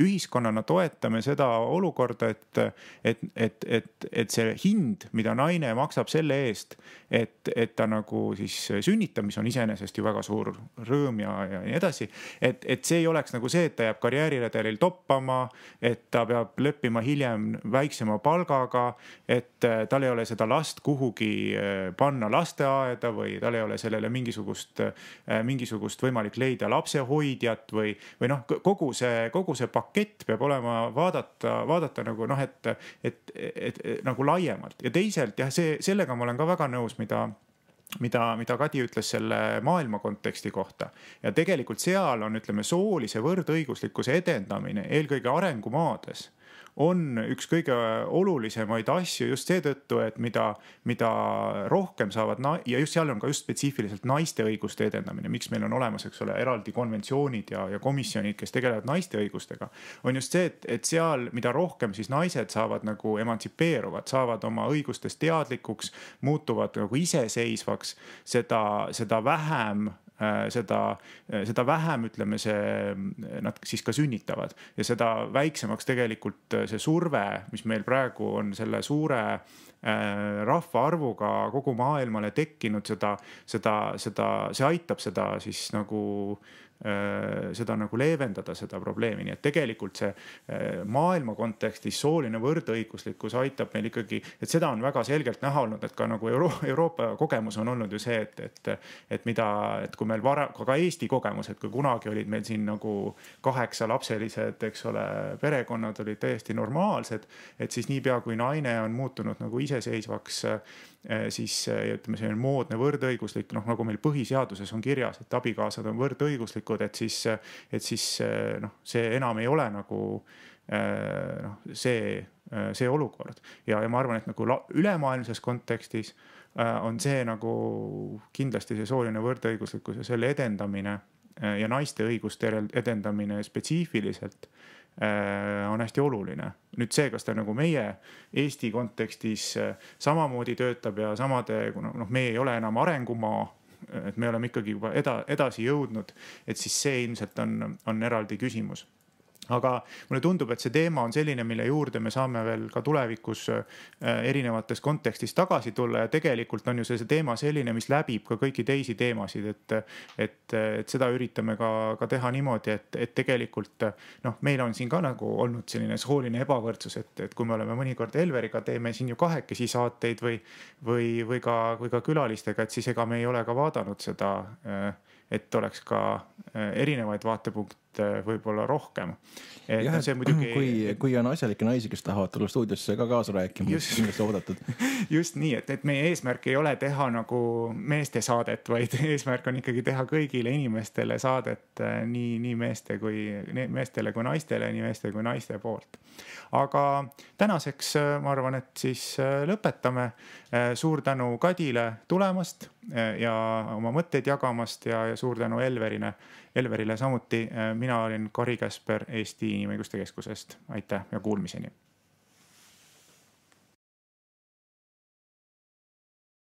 [SPEAKER 1] ühiskonnana toetame seda olukorda, et, et, et, et, et see hind, mida naine maksab selle eest, et, et ta nagu siis sünnitab, mis on iseenesest ju väga suur rõõm ja, ja nii edasi, et, et see ei oleks nagu see, et ta jääb karjääriredelil toppama, et ta peab leppima hiljem väiksema palgaga, et äh, tal ei ole seda last kuhugi kuhugi äh, panna lasteaeda või tal ei ole sellele mingisugust, äh, mingisugust võimalik leida lapsehoidjat või, või noh, kogu see, kogu see pakett peab olema vaadata, vaadata nagu noh, et, et, et, et, et nagu laiemalt ja teisalt jah, see, sellega ma olen ka väga nõus, mida mida, mida Kadi ütles selle maailma konteksti kohta ja tegelikult seal on, ütleme, soolise võrdõiguslikkuse edendamine eelkõige arengumaades on üks kõige olulisemaid asju just seetõttu, et mida, mida rohkem saavad na- ja just seal on ka just spetsiifiliselt naiste õiguste edendamine, miks meil on olemas, eks ole, eraldi konventsioonid ja, ja komisjonid, kes tegelevad naiste õigustega. on just see, et, et seal, mida rohkem siis naised saavad nagu emantsipeeruvad, saavad oma õigustest teadlikuks, muutuvad nagu iseseisvaks, seda, seda vähem Äh, seda, äh, seda vähem, ütleme see, nad siis ka sünnitavad ja seda väiksemaks tegelikult äh, see surve, mis meil praegu on selle suure rahvaarvuga kogu maailmale tekkinud, seda, seda, seda, see aitab seda siis nagu Äh, seda nagu leevendada, seda probleemi, nii et tegelikult see äh, maailma kontekstis sooline võrdõiguslikkus aitab meil ikkagi, et seda on väga selgelt näha olnud, et ka nagu Euro Euroopa kogemus on olnud ju see, et, et, et mida, et kui meil varem, ka Eesti kogemus, et kui kunagi olid meil siin nagu kaheksalapselised, eks ole, perekonnad olid täiesti normaalsed, et siis niipea kui naine on muutunud nagu iseseisvaks Äh, siis äh, ütleme, selline moodne võrdõiguslik, noh nagu meil põhiseaduses on kirjas, et abikaasad on võrdõiguslikud, et siis, äh, et siis noh, see enam ei ole nagu noh, see, see olukord. ja, ja ma arvan, et nagu ülemaailmses kontekstis on see nagu kindlasti see sooline võrdõiguslikkus ja selle edendamine ja naiste õiguste edendamine spetsiifiliselt Äh, on hästi oluline. nüüd see, kas ta nagu meie Eesti kontekstis äh, samamoodi töötab ja samade, kuna noh, me ei ole enam arengumaa, et me oleme ikkagi juba eda-, edasi jõudnud, et siis see ilmselt on, on eraldi küsimus aga mulle tundub, et see teema on selline, mille juurde me saame veel ka tulevikus äh, erinevates kontekstis tagasi tulla ja tegelikult on ju see, see teema selline, mis läbib ka kõiki teisi teemasid, et. et, et seda üritame ka, ka teha niimoodi, et, et tegelikult noh, meil on siin ka nagu olnud selline sooline ebavõrdsus, et, et kui me oleme mõnikord Elveriga, teeme siin ju kahekesi saateid või, või, või ka, või ka külalistega, et siis ega me ei ole ka vaadanud seda, äh, et oleks ka äh, erinevaid vaatepunkte et äh, võib-olla rohkem. et jah, see muidugi. kui, kui on asjalikke naisi, kes tahavad tulla stuudiosse ka kaasa rääkima, siis kindlasti oodatud. just nii, et, et meie eesmärk ei ole teha nagu meeste saadet, vaid eesmärk on ikkagi teha kõigile inimestele saadet äh, nii, nii meeste kui, meestele kui naistele, nii meeste kui naiste poolt. aga tänaseks äh, ma arvan, et siis lõpetame. suur tänu Kadile tulemast ja oma mõtteid jagamast ja, ja suur tänu Elverile Elverile samuti, äh, mina olin Kari Käsper Eesti Inimõiguste Keskusest, aitäh ja kuulmiseni